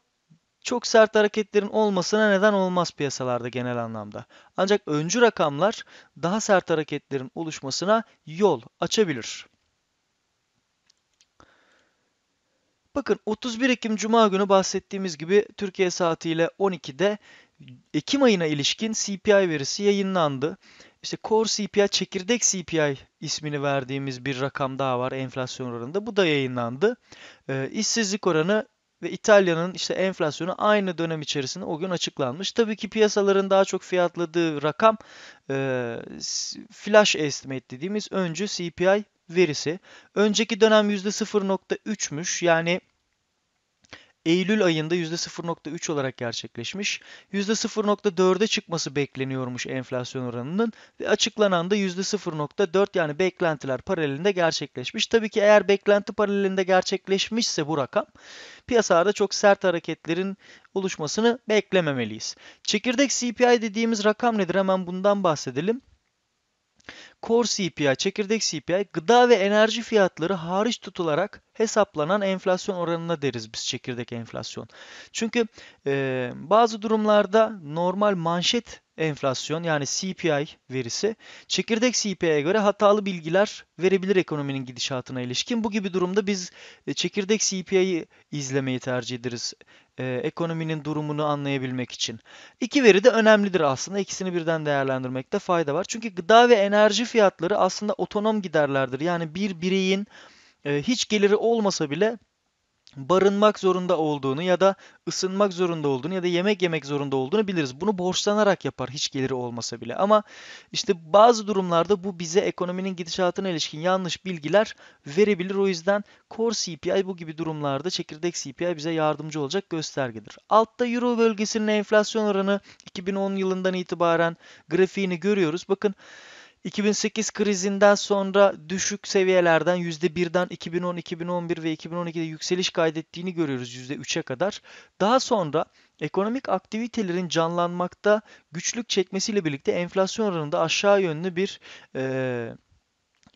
çok sert hareketlerin olmasına neden olmaz piyasalarda genel anlamda. Ancak öncü rakamlar daha sert hareketlerin oluşmasına yol açabilir. Bakın 31 Ekim Cuma günü bahsettiğimiz gibi Türkiye saatiyle 12'de Ekim ayına ilişkin CPI verisi yayınlandı. İşte Core CPI, çekirdek CPI ismini verdiğimiz bir rakam daha var enflasyon oranında. Bu da yayınlandı. E, işsizlik oranı ve İtalya'nın işte enflasyonu aynı dönem içerisinde o gün açıklanmış. Tabii ki piyasaların daha çok fiyatladığı rakam e, flash estimate dediğimiz öncü CPI verisi. Önceki dönem %0.3'müş. Yani Eylül ayında %0.3 olarak gerçekleşmiş. %0.4'e çıkması bekleniyormuş enflasyon oranının ve açıklanan da %0.4 yani beklentiler paralelinde gerçekleşmiş. Tabii ki eğer beklenti paralelinde gerçekleşmişse bu rakam piyasada çok sert hareketlerin oluşmasını beklememeliyiz. Çekirdek CPI dediğimiz rakam nedir? Hemen bundan bahsedelim. Core CPI, çekirdek CPI gıda ve enerji fiyatları hariç tutularak hesaplanan enflasyon oranına deriz biz çekirdek enflasyon. Çünkü e, bazı durumlarda normal manşet enflasyon yani CPI verisi çekirdek CPI'ye göre hatalı bilgiler verebilir ekonominin gidişatına ilişkin. Bu gibi durumda biz e, çekirdek CPI'yi izlemeyi tercih ederiz e, ekonominin durumunu anlayabilmek için. İki veri de önemlidir aslında. İkisini birden değerlendirmekte fayda var. Çünkü gıda ve enerji fiyatları aslında otonom giderlerdir. Yani bir bireyin e, hiç geliri olmasa bile barınmak zorunda olduğunu ya da ısınmak zorunda olduğunu ya da yemek yemek zorunda olduğunu biliriz. Bunu borçlanarak yapar hiç geliri olmasa bile. Ama işte bazı durumlarda bu bize ekonominin gidişatına ilişkin yanlış bilgiler verebilir. O yüzden core CPI bu gibi durumlarda çekirdek CPI bize yardımcı olacak göstergedir. Altta Euro bölgesinin enflasyon oranı 2010 yılından itibaren grafiğini görüyoruz. Bakın 2008 krizinden sonra düşük seviyelerden %1'den 2010, 2011 ve 2012'de yükseliş kaydettiğini görüyoruz %3'e kadar. Daha sonra ekonomik aktivitelerin canlanmakta güçlük çekmesiyle birlikte enflasyon oranında aşağı yönlü bir e,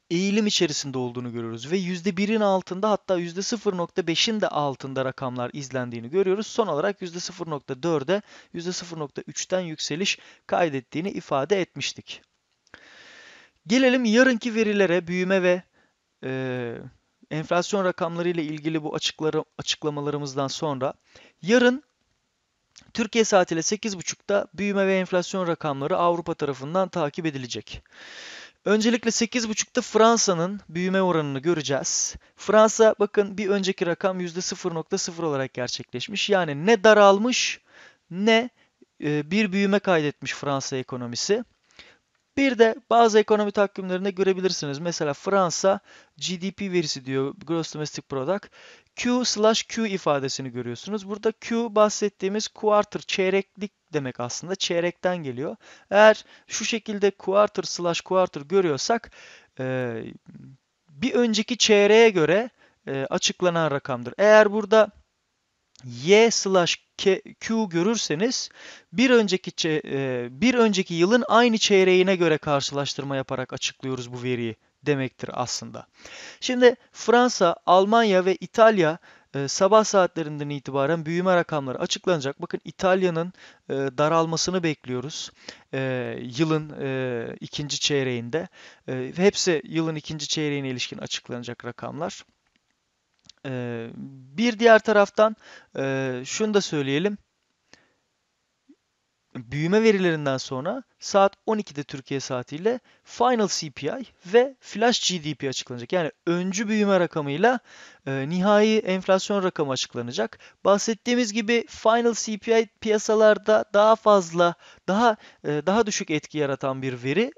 eğilim içerisinde olduğunu görüyoruz. Ve %1'in altında hatta %0.5'in de altında rakamlar izlendiğini görüyoruz. Son olarak %0.4'e %0.3'ten yükseliş kaydettiğini ifade etmiştik. Gelelim yarınki verilere, büyüme ve e, enflasyon rakamları ile ilgili bu açıkları, açıklamalarımızdan sonra yarın Türkiye saatiyle 8.30'da büyüme ve enflasyon rakamları Avrupa tarafından takip edilecek. Öncelikle 8.30'da Fransa'nın büyüme oranını göreceğiz. Fransa bakın bir önceki rakam %0.0 olarak gerçekleşmiş. Yani ne daralmış ne e, bir büyüme kaydetmiş Fransa ekonomisi. Bir de bazı ekonomi takvimlerinde görebilirsiniz. Mesela Fransa GDP verisi diyor Gross Domestic Product. Q slash Q ifadesini görüyorsunuz. Burada Q bahsettiğimiz quarter, çeyreklik demek aslında. Çeyrekten geliyor. Eğer şu şekilde quarter slash quarter görüyorsak e, bir önceki çeyreğe göre e, açıklanan rakamdır. Eğer burada Y slash Q, Q görürseniz bir önceki e, bir önceki yılın aynı çeyreğine göre karşılaştırma yaparak açıklıyoruz bu veriyi demektir aslında. Şimdi Fransa, Almanya ve İtalya e, sabah saatlerinden itibaren büyüme rakamları açıklanacak. Bakın İtalya'nın e, daralmasını bekliyoruz yılın ikinci çeyreğinde. Hepsi yılın ikinci çeyreğine ilişkin açıklanacak rakamlar. E, bir diğer taraftan e, şunu da söyleyelim. Büyüme verilerinden sonra saat 12'de Türkiye saatiyle Final CPI ve Flash GDP açıklanacak. Yani öncü büyüme rakamıyla e, nihai enflasyon rakamı açıklanacak. Bahsettiğimiz gibi Final CPI piyasalarda daha fazla, daha e, daha düşük etki yaratan bir veri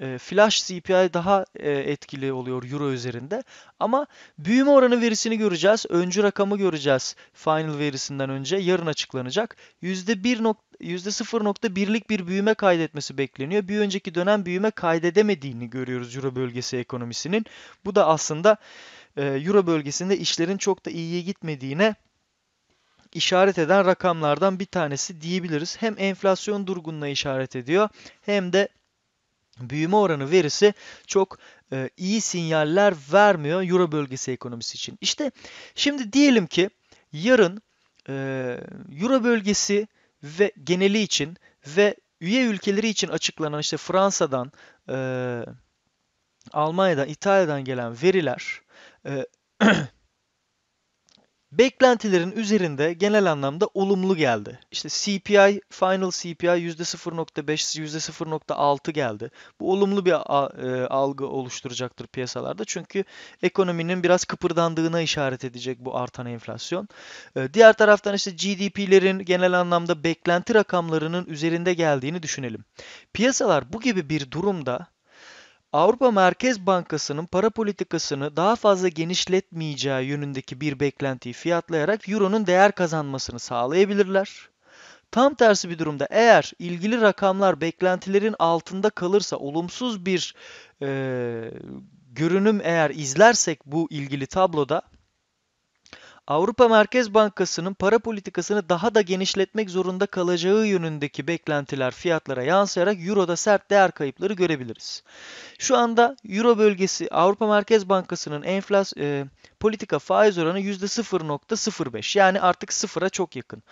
e, flash CPI daha e, etkili oluyor euro üzerinde. Ama büyüme oranı verisini göreceğiz. Öncü rakamı göreceğiz final verisinden önce. Yarın açıklanacak. %1 %0.1'lik bir büyüme kaydetmesi bekleniyor. Bir önceki dönem büyüme kaydedemediğini görüyoruz Euro bölgesi ekonomisinin. Bu da aslında e, Euro bölgesinde işlerin çok da iyiye gitmediğine işaret eden rakamlardan bir tanesi diyebiliriz. Hem enflasyon durgunluğuna işaret ediyor hem de büyüme oranı verisi çok e, iyi sinyaller vermiyor Euro bölgesi ekonomisi için. İşte şimdi diyelim ki yarın e, Euro bölgesi ve geneli için ve üye ülkeleri için açıklanan işte Fransa'dan, e, Almanya'dan, İtalya'dan gelen veriler e, [CLEARS THROAT] beklentilerin üzerinde genel anlamda olumlu geldi. İşte CPI, final CPI %0.5, %0.6 geldi. Bu olumlu bir e, algı oluşturacaktır piyasalarda. Çünkü ekonominin biraz kıpırdandığına işaret edecek bu artan enflasyon. E, diğer taraftan işte GDP'lerin genel anlamda beklenti rakamlarının üzerinde geldiğini düşünelim. Piyasalar bu gibi bir durumda Avrupa Merkez Bankası'nın para politikasını daha fazla genişletmeyeceği yönündeki bir beklentiyi fiyatlayarak Euro'nun değer kazanmasını sağlayabilirler. Tam tersi bir durumda eğer ilgili rakamlar beklentilerin altında kalırsa olumsuz bir e, görünüm eğer izlersek bu ilgili tabloda Avrupa Merkez Bankası'nın para politikasını daha da genişletmek zorunda kalacağı yönündeki beklentiler fiyatlara yansıyarak Euro'da sert değer kayıpları görebiliriz. Şu anda Euro bölgesi Avrupa Merkez Bankası'nın enflas e, politika faiz oranı %0.05 yani artık sıfıra çok yakın.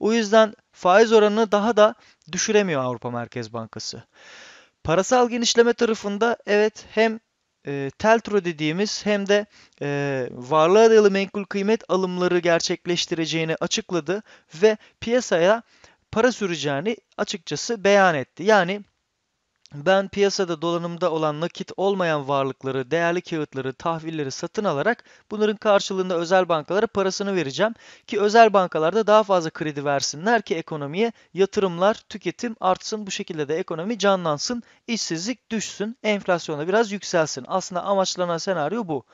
O yüzden faiz oranını daha da düşüremiyor Avrupa Merkez Bankası. Parasal genişleme tarafında evet hem e, teltro dediğimiz hem de e, varlığa dayalı menkul kıymet alımları gerçekleştireceğini açıkladı ve piyasaya para süreceğini açıkçası beyan etti. Yani ben piyasada dolanımda olan nakit olmayan varlıkları, değerli kağıtları, tahvilleri satın alarak bunların karşılığında özel bankalara parasını vereceğim ki özel bankalarda daha fazla kredi versinler ki ekonomiye yatırımlar, tüketim artsın, bu şekilde de ekonomi canlansın, işsizlik düşsün, enflasyona biraz yükselsin. Aslında amaçlanan senaryo bu.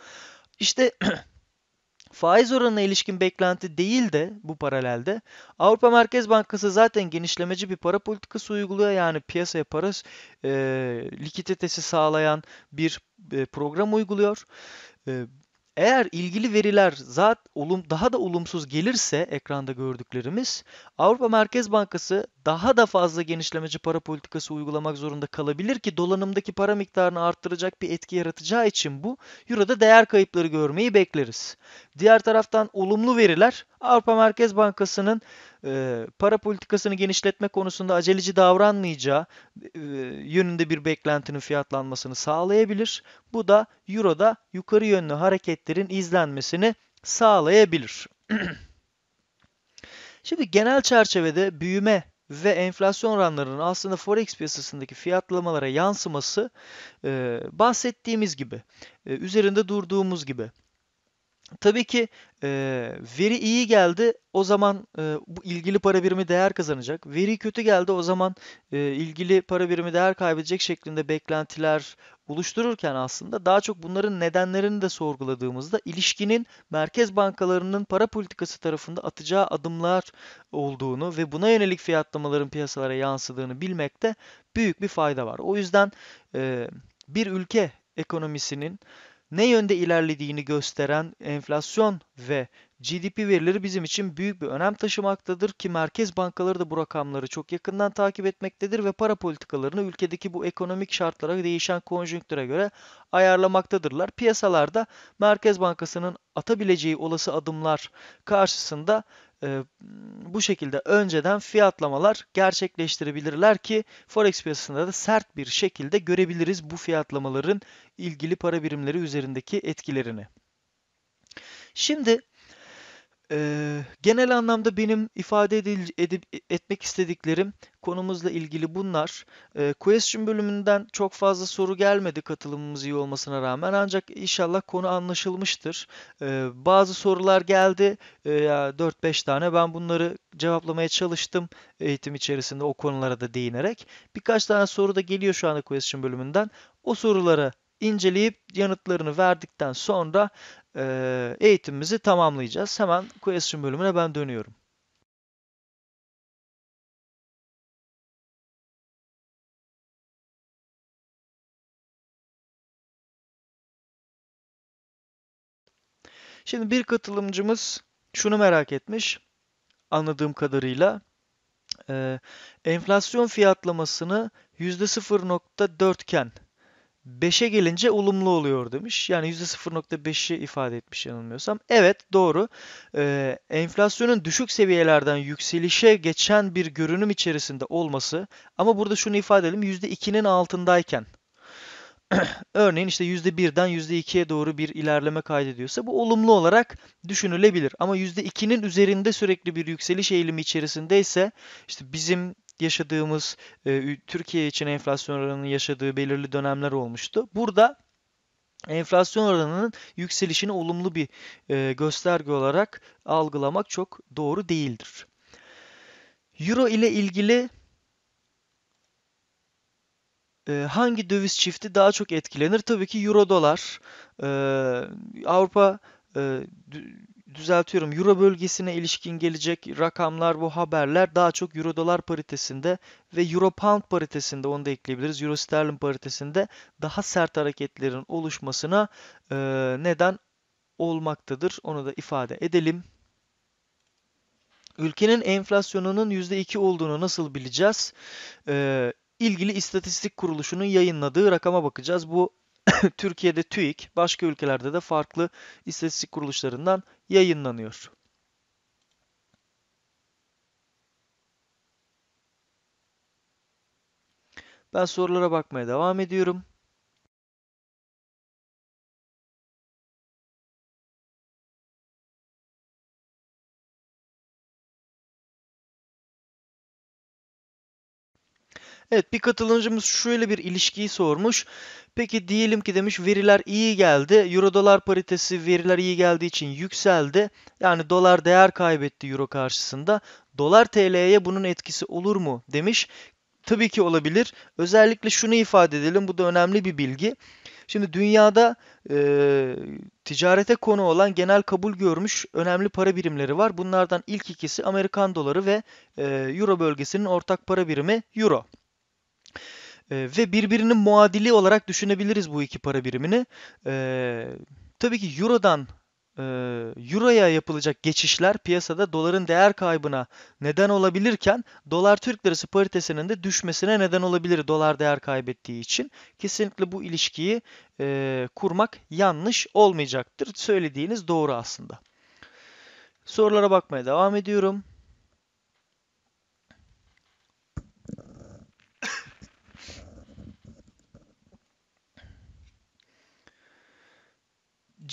İşte [CLEARS THROAT] faiz oranına ilişkin beklenti değil de bu paralelde Avrupa Merkez Bankası zaten genişlemeci bir para politikası uyguluyor. Yani piyasaya para e, likiditesi sağlayan bir e, program uyguluyor. E, eğer ilgili veriler zat olum daha da olumsuz gelirse ekranda gördüklerimiz Avrupa Merkez Bankası daha da fazla genişlemeci para politikası uygulamak zorunda kalabilir ki dolanımdaki para miktarını arttıracak bir etki yaratacağı için bu Euro'da değer kayıpları görmeyi bekleriz. Diğer taraftan olumlu veriler Avrupa Merkez Bankası'nın e, para politikasını genişletme konusunda aceleci davranmayacağı e, yönünde bir beklentinin fiyatlanmasını sağlayabilir. Bu da Euro'da yukarı yönlü hareketlerin izlenmesini sağlayabilir. [CLEARS THROAT] Şimdi genel çerçevede büyüme ve enflasyon oranlarının aslında forex piyasasındaki fiyatlamalara yansıması e, bahsettiğimiz gibi, e, üzerinde durduğumuz gibi Tabii ki e, veri iyi geldi o zaman e, bu ilgili para birimi değer kazanacak. Veri kötü geldi o zaman e, ilgili para birimi değer kaybedecek şeklinde beklentiler oluştururken aslında daha çok bunların nedenlerini de sorguladığımızda ilişkinin merkez bankalarının para politikası tarafında atacağı adımlar olduğunu ve buna yönelik fiyatlamaların piyasalara yansıdığını bilmekte büyük bir fayda var. O yüzden e, bir ülke ekonomisinin ne yönde ilerlediğini gösteren enflasyon ve GDP verileri bizim için büyük bir önem taşımaktadır ki merkez bankaları da bu rakamları çok yakından takip etmektedir ve para politikalarını ülkedeki bu ekonomik şartlara değişen konjonktüre göre ayarlamaktadırlar. Piyasalarda Merkez Bankası'nın atabileceği olası adımlar karşısında e, bu şekilde önceden fiyatlamalar gerçekleştirebilirler ki forex piyasasında da sert bir şekilde görebiliriz bu fiyatlamaların ilgili para birimleri üzerindeki etkilerini. Şimdi e, genel anlamda benim ifade edil, edip, etmek istediklerim konumuzla ilgili bunlar. E, question bölümünden çok fazla soru gelmedi katılımımız iyi olmasına rağmen ancak inşallah konu anlaşılmıştır. E, bazı sorular geldi e, 4-5 tane ben bunları cevaplamaya çalıştım eğitim içerisinde o konulara da değinerek. Birkaç tane soru da geliyor şu anda question bölümünden. O soruları inceleyip yanıtlarını verdikten sonra ee, eğitimimizi tamamlayacağız. Hemen question bölümüne ben dönüyorum. Şimdi bir katılımcımız şunu merak etmiş anladığım kadarıyla. E, enflasyon fiyatlamasını %0.4 iken 5'e gelince olumlu oluyor demiş. Yani %0.5'i ifade etmiş yanılmıyorsam. Evet doğru. Ee, enflasyonun düşük seviyelerden yükselişe geçen bir görünüm içerisinde olması ama burada şunu ifade edelim %2'nin altındayken [CLEARS THROAT] örneğin işte %1'den %2'ye doğru bir ilerleme kaydediyorsa bu olumlu olarak düşünülebilir. Ama %2'nin üzerinde sürekli bir yükseliş eğilimi içerisindeyse işte bizim yaşadığımız, e, Türkiye için enflasyon oranının yaşadığı belirli dönemler olmuştu. Burada enflasyon oranının yükselişini olumlu bir e, gösterge olarak algılamak çok doğru değildir. Euro ile ilgili e, hangi döviz çifti daha çok etkilenir? Tabii ki euro dolar. E, Avrupa e, düzeltiyorum. Euro bölgesine ilişkin gelecek rakamlar bu haberler daha çok Euro dolar paritesinde ve Euro pound paritesinde onu da ekleyebiliriz. Euro sterlin paritesinde daha sert hareketlerin oluşmasına e, neden olmaktadır. Onu da ifade edelim. Ülkenin enflasyonunun %2 olduğunu nasıl bileceğiz? Ee, ilgili istatistik kuruluşunun yayınladığı rakama bakacağız. Bu [COUGHS] Türkiye'de TÜİK, başka ülkelerde de farklı istatistik kuruluşlarından yayınlanıyor. Ben sorulara bakmaya devam ediyorum. Evet bir katılımcımız şöyle bir ilişkiyi sormuş. Peki diyelim ki demiş veriler iyi geldi. Euro dolar paritesi veriler iyi geldiği için yükseldi. Yani dolar değer kaybetti euro karşısında. Dolar TL'ye bunun etkisi olur mu demiş. Tabii ki olabilir. Özellikle şunu ifade edelim. Bu da önemli bir bilgi. Şimdi dünyada e, ticarete konu olan genel kabul görmüş önemli para birimleri var. Bunlardan ilk ikisi Amerikan doları ve e, Euro bölgesinin ortak para birimi Euro. Ee, ve birbirinin muadili olarak düşünebiliriz bu iki para birimini. E, tabii ki Euro'dan e, Euro'ya yapılacak geçişler piyasada doların değer kaybına neden olabilirken dolar Türk lirası paritesinin de düşmesine neden olabilir dolar değer kaybettiği için. Kesinlikle bu ilişkiyi e, kurmak yanlış olmayacaktır. Söylediğiniz doğru aslında. Sorulara bakmaya devam ediyorum.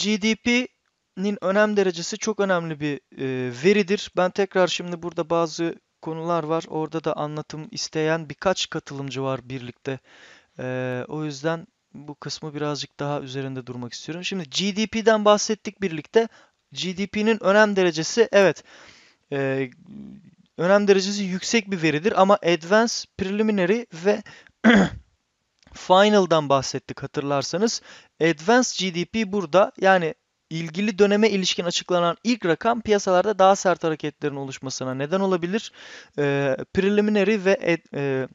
GDP'nin önem derecesi çok önemli bir e, veridir. Ben tekrar şimdi burada bazı konular var. Orada da anlatım isteyen birkaç katılımcı var birlikte. E, o yüzden bu kısmı birazcık daha üzerinde durmak istiyorum. Şimdi GDP'den bahsettik birlikte. GDP'nin önem derecesi evet e, önem derecesi yüksek bir veridir ama Advanced, Preliminary ve [CLEARS THROAT] Final'dan bahsettik hatırlarsanız. Advanced GDP burada yani ilgili döneme ilişkin açıklanan ilk rakam piyasalarda daha sert hareketlerin oluşmasına neden olabilir. E, preliminary ve e,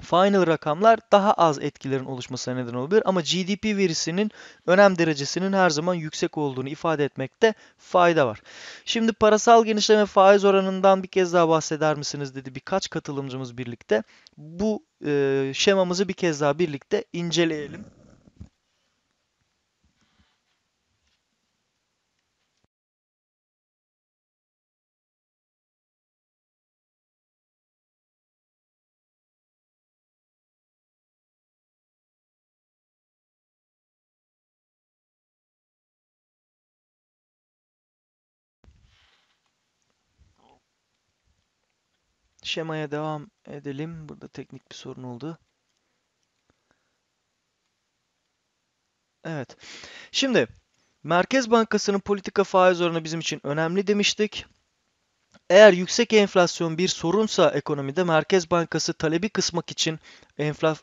Final rakamlar daha az etkilerin oluşmasına neden olabilir ama GDP verisinin önem derecesinin her zaman yüksek olduğunu ifade etmekte fayda var. Şimdi parasal genişleme faiz oranından bir kez daha bahseder misiniz dedi birkaç katılımcımız birlikte. Bu e, şemamızı bir kez daha birlikte inceleyelim. Şemaya devam edelim. Burada teknik bir sorun oldu. Evet. Şimdi Merkez Bankası'nın politika faiz oranı bizim için önemli demiştik. Eğer yüksek enflasyon bir sorunsa ekonomide Merkez Bankası talebi kısmak için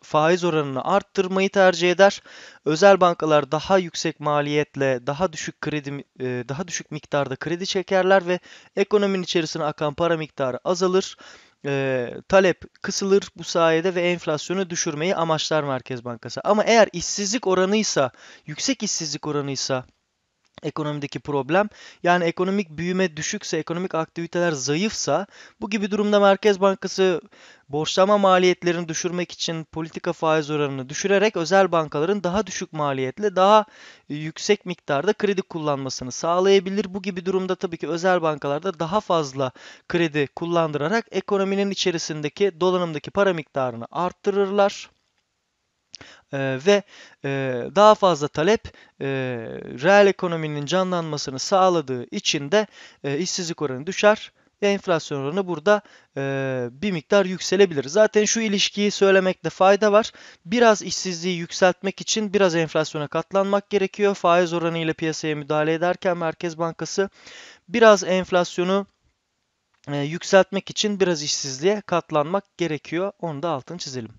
faiz oranını arttırmayı tercih eder. Özel bankalar daha yüksek maliyetle, daha düşük kredi e, daha düşük miktarda kredi çekerler ve ekonominin içerisine akan para miktarı azalır e, talep kısılır bu sayede ve enflasyonu düşürmeyi amaçlar Merkez Bankası. Ama eğer işsizlik oranıysa, yüksek işsizlik oranıysa ekonomideki problem. Yani ekonomik büyüme düşükse, ekonomik aktiviteler zayıfsa bu gibi durumda Merkez Bankası borçlama maliyetlerini düşürmek için politika faiz oranını düşürerek özel bankaların daha düşük maliyetle daha e, yüksek miktarda kredi kullanmasını sağlayabilir. Bu gibi durumda tabii ki özel bankalarda daha fazla kredi kullandırarak ekonominin içerisindeki dolanımdaki para miktarını arttırırlar. Ee, ve e, daha fazla talep e, reel ekonominin canlanmasını sağladığı için de e, işsizlik oranı düşer enflasyon oranı burada e, bir miktar yükselebilir. Zaten şu ilişkiyi söylemekte fayda var. Biraz işsizliği yükseltmek için biraz enflasyona katlanmak gerekiyor. Faiz oranı ile piyasaya müdahale ederken Merkez Bankası biraz enflasyonu e, yükseltmek için biraz işsizliğe katlanmak gerekiyor. Onu da altını çizelim.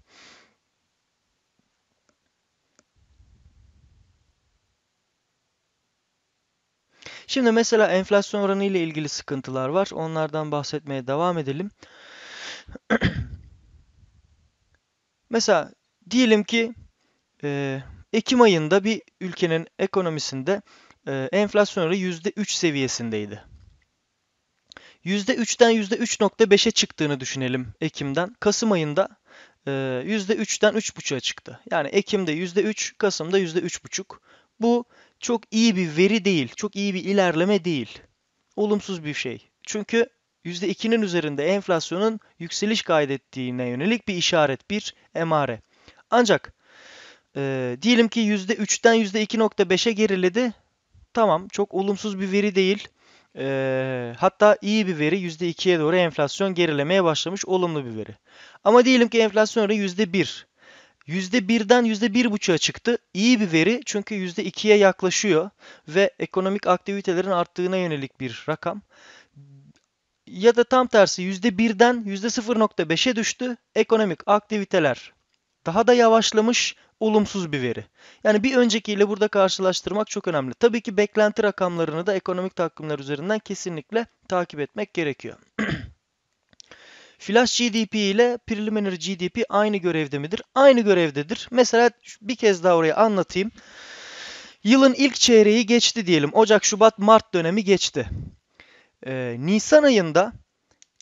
Şimdi mesela enflasyon oranı ile ilgili sıkıntılar var. Onlardan bahsetmeye devam edelim. [CLEARS THROAT] mesela diyelim ki e, Ekim ayında bir ülkenin ekonomisinde e, enflasyon oranı %3 seviyesindeydi. %3'den %3.5'e çıktığını düşünelim Ekim'den. Kasım ayında %3'den e, 3.5'a çıktı. Yani Ekim'de %3, Kasım'da %3.5. Bu çok iyi bir veri değil, çok iyi bir ilerleme değil. Olumsuz bir şey. Çünkü %2'nin üzerinde enflasyonun yükseliş kaydettiğine yönelik bir işaret, bir emare. Ancak e, diyelim ki %3'ten %2.5'e geriledi. Tamam çok olumsuz bir veri değil. E, hatta iyi bir veri %2'ye doğru enflasyon gerilemeye başlamış olumlu bir veri. Ama diyelim ki enflasyon oranı %1. %1'den %1,5'a çıktı. İyi bir veri çünkü %2'ye yaklaşıyor ve ekonomik aktivitelerin arttığına yönelik bir rakam. Ya da tam tersi %1'den %0,5'e düştü. Ekonomik aktiviteler daha da yavaşlamış olumsuz bir veri. Yani bir öncekiyle burada karşılaştırmak çok önemli. Tabii ki beklenti rakamlarını da ekonomik takvimler üzerinden kesinlikle takip etmek gerekiyor. [CLEARS THROAT] Flash GDP ile Preliminary GDP aynı görevde midir? Aynı görevdedir. Mesela bir kez daha orayı anlatayım. Yılın ilk çeyreği geçti diyelim. Ocak, Şubat, Mart dönemi geçti. Ee, Nisan ayında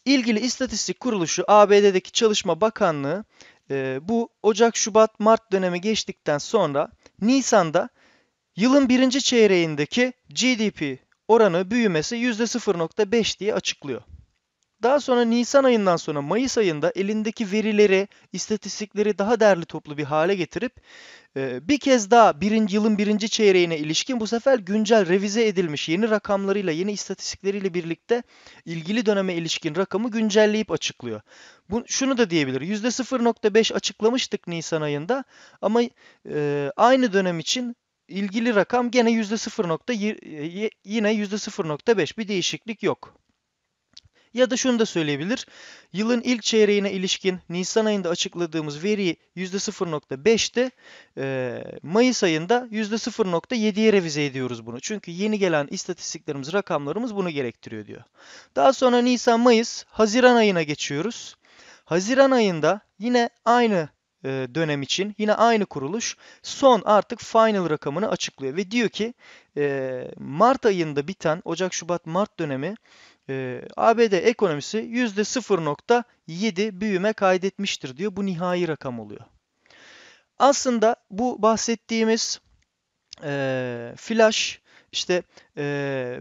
ilgili istatistik kuruluşu ABD'deki Çalışma Bakanlığı e, bu Ocak, Şubat, Mart dönemi geçtikten sonra Nisan'da yılın birinci çeyreğindeki GDP oranı büyümesi %0.5 diye açıklıyor. Daha sonra Nisan ayından sonra Mayıs ayında elindeki verileri, istatistikleri daha derli toplu bir hale getirip e, bir kez daha birinci yılın birinci çeyreğine ilişkin bu sefer güncel revize edilmiş yeni rakamlarıyla, yeni istatistikleriyle birlikte ilgili döneme ilişkin rakamı güncelleyip açıklıyor. Bu, şunu da diyebilir. %0.5 açıklamıştık Nisan ayında ama e, aynı dönem için ilgili rakam gene %0. E, yine %0.5 bir değişiklik yok. Ya da şunu da söyleyebilir. Yılın ilk çeyreğine ilişkin Nisan ayında açıkladığımız veriyi %0.5'te ee, Mayıs ayında %0.7'ye revize ediyoruz bunu. Çünkü yeni gelen istatistiklerimiz, rakamlarımız bunu gerektiriyor diyor. Daha sonra Nisan, Mayıs, Haziran ayına geçiyoruz. Haziran ayında yine aynı e, dönem için yine aynı kuruluş son artık final rakamını açıklıyor ve diyor ki e, Mart ayında biten Ocak Şubat Mart dönemi e, ee, ABD ekonomisi %0.7 büyüme kaydetmiştir diyor. Bu nihai rakam oluyor. Aslında bu bahsettiğimiz e, flash işte e,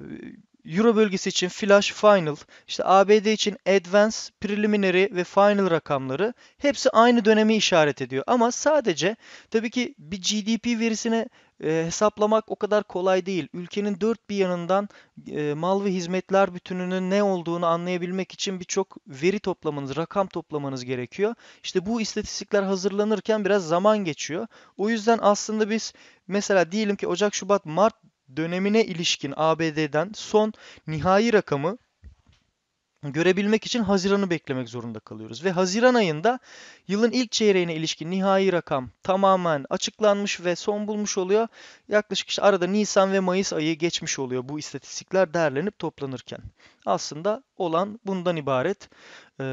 Euro bölgesi için flash final, işte ABD için advance, preliminary ve final rakamları hepsi aynı dönemi işaret ediyor. Ama sadece tabii ki bir GDP verisine e, hesaplamak o kadar kolay değil. Ülkenin dört bir yanından e, mal ve hizmetler bütününün ne olduğunu anlayabilmek için birçok veri toplamanız, rakam toplamanız gerekiyor. İşte bu istatistikler hazırlanırken biraz zaman geçiyor. O yüzden aslında biz mesela diyelim ki Ocak, Şubat, Mart dönemine ilişkin ABD'den son nihai rakamı görebilmek için Haziran'ı beklemek zorunda kalıyoruz. Ve Haziran ayında yılın ilk çeyreğine ilişkin nihai rakam tamamen açıklanmış ve son bulmuş oluyor. Yaklaşık işte arada Nisan ve Mayıs ayı geçmiş oluyor bu istatistikler derlenip toplanırken. Aslında olan bundan ibaret. Ee,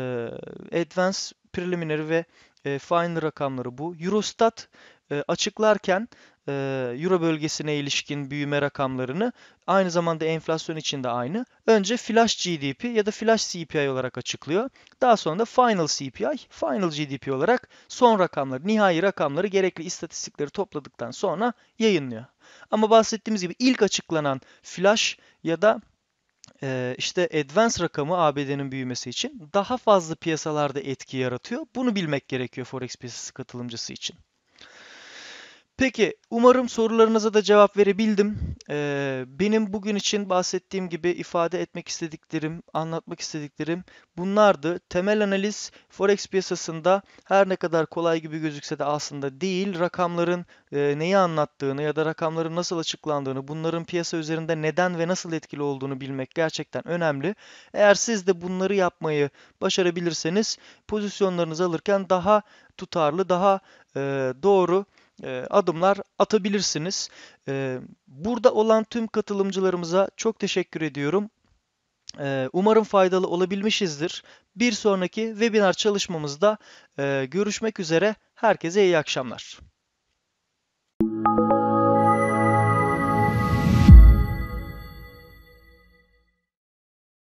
Advanced Preliminary ve e, final rakamları bu. Eurostat e, açıklarken e, Euro bölgesine ilişkin büyüme rakamlarını aynı zamanda enflasyon için de aynı. Önce flash GDP ya da flash CPI olarak açıklıyor. Daha sonra da final CPI, final GDP olarak son rakamları, nihai rakamları gerekli istatistikleri topladıktan sonra yayınlıyor. Ama bahsettiğimiz gibi ilk açıklanan flash ya da e, işte advance rakamı ABD'nin büyümesi için daha fazla piyasalarda etki yaratıyor. Bunu bilmek gerekiyor Forex piyasası katılımcısı için. Peki umarım sorularınıza da cevap verebildim. Ee, benim bugün için bahsettiğim gibi ifade etmek istediklerim, anlatmak istediklerim bunlardı. Temel analiz forex piyasasında her ne kadar kolay gibi gözükse de aslında değil. Rakamların e, neyi anlattığını ya da rakamların nasıl açıklandığını, bunların piyasa üzerinde neden ve nasıl etkili olduğunu bilmek gerçekten önemli. Eğer siz de bunları yapmayı başarabilirseniz pozisyonlarınızı alırken daha tutarlı, daha e, doğru e, adımlar atabilirsiniz. E, burada olan tüm katılımcılarımıza çok teşekkür ediyorum. E, umarım faydalı olabilmişizdir. Bir sonraki webinar çalışmamızda görüşmek üzere. Herkese iyi akşamlar.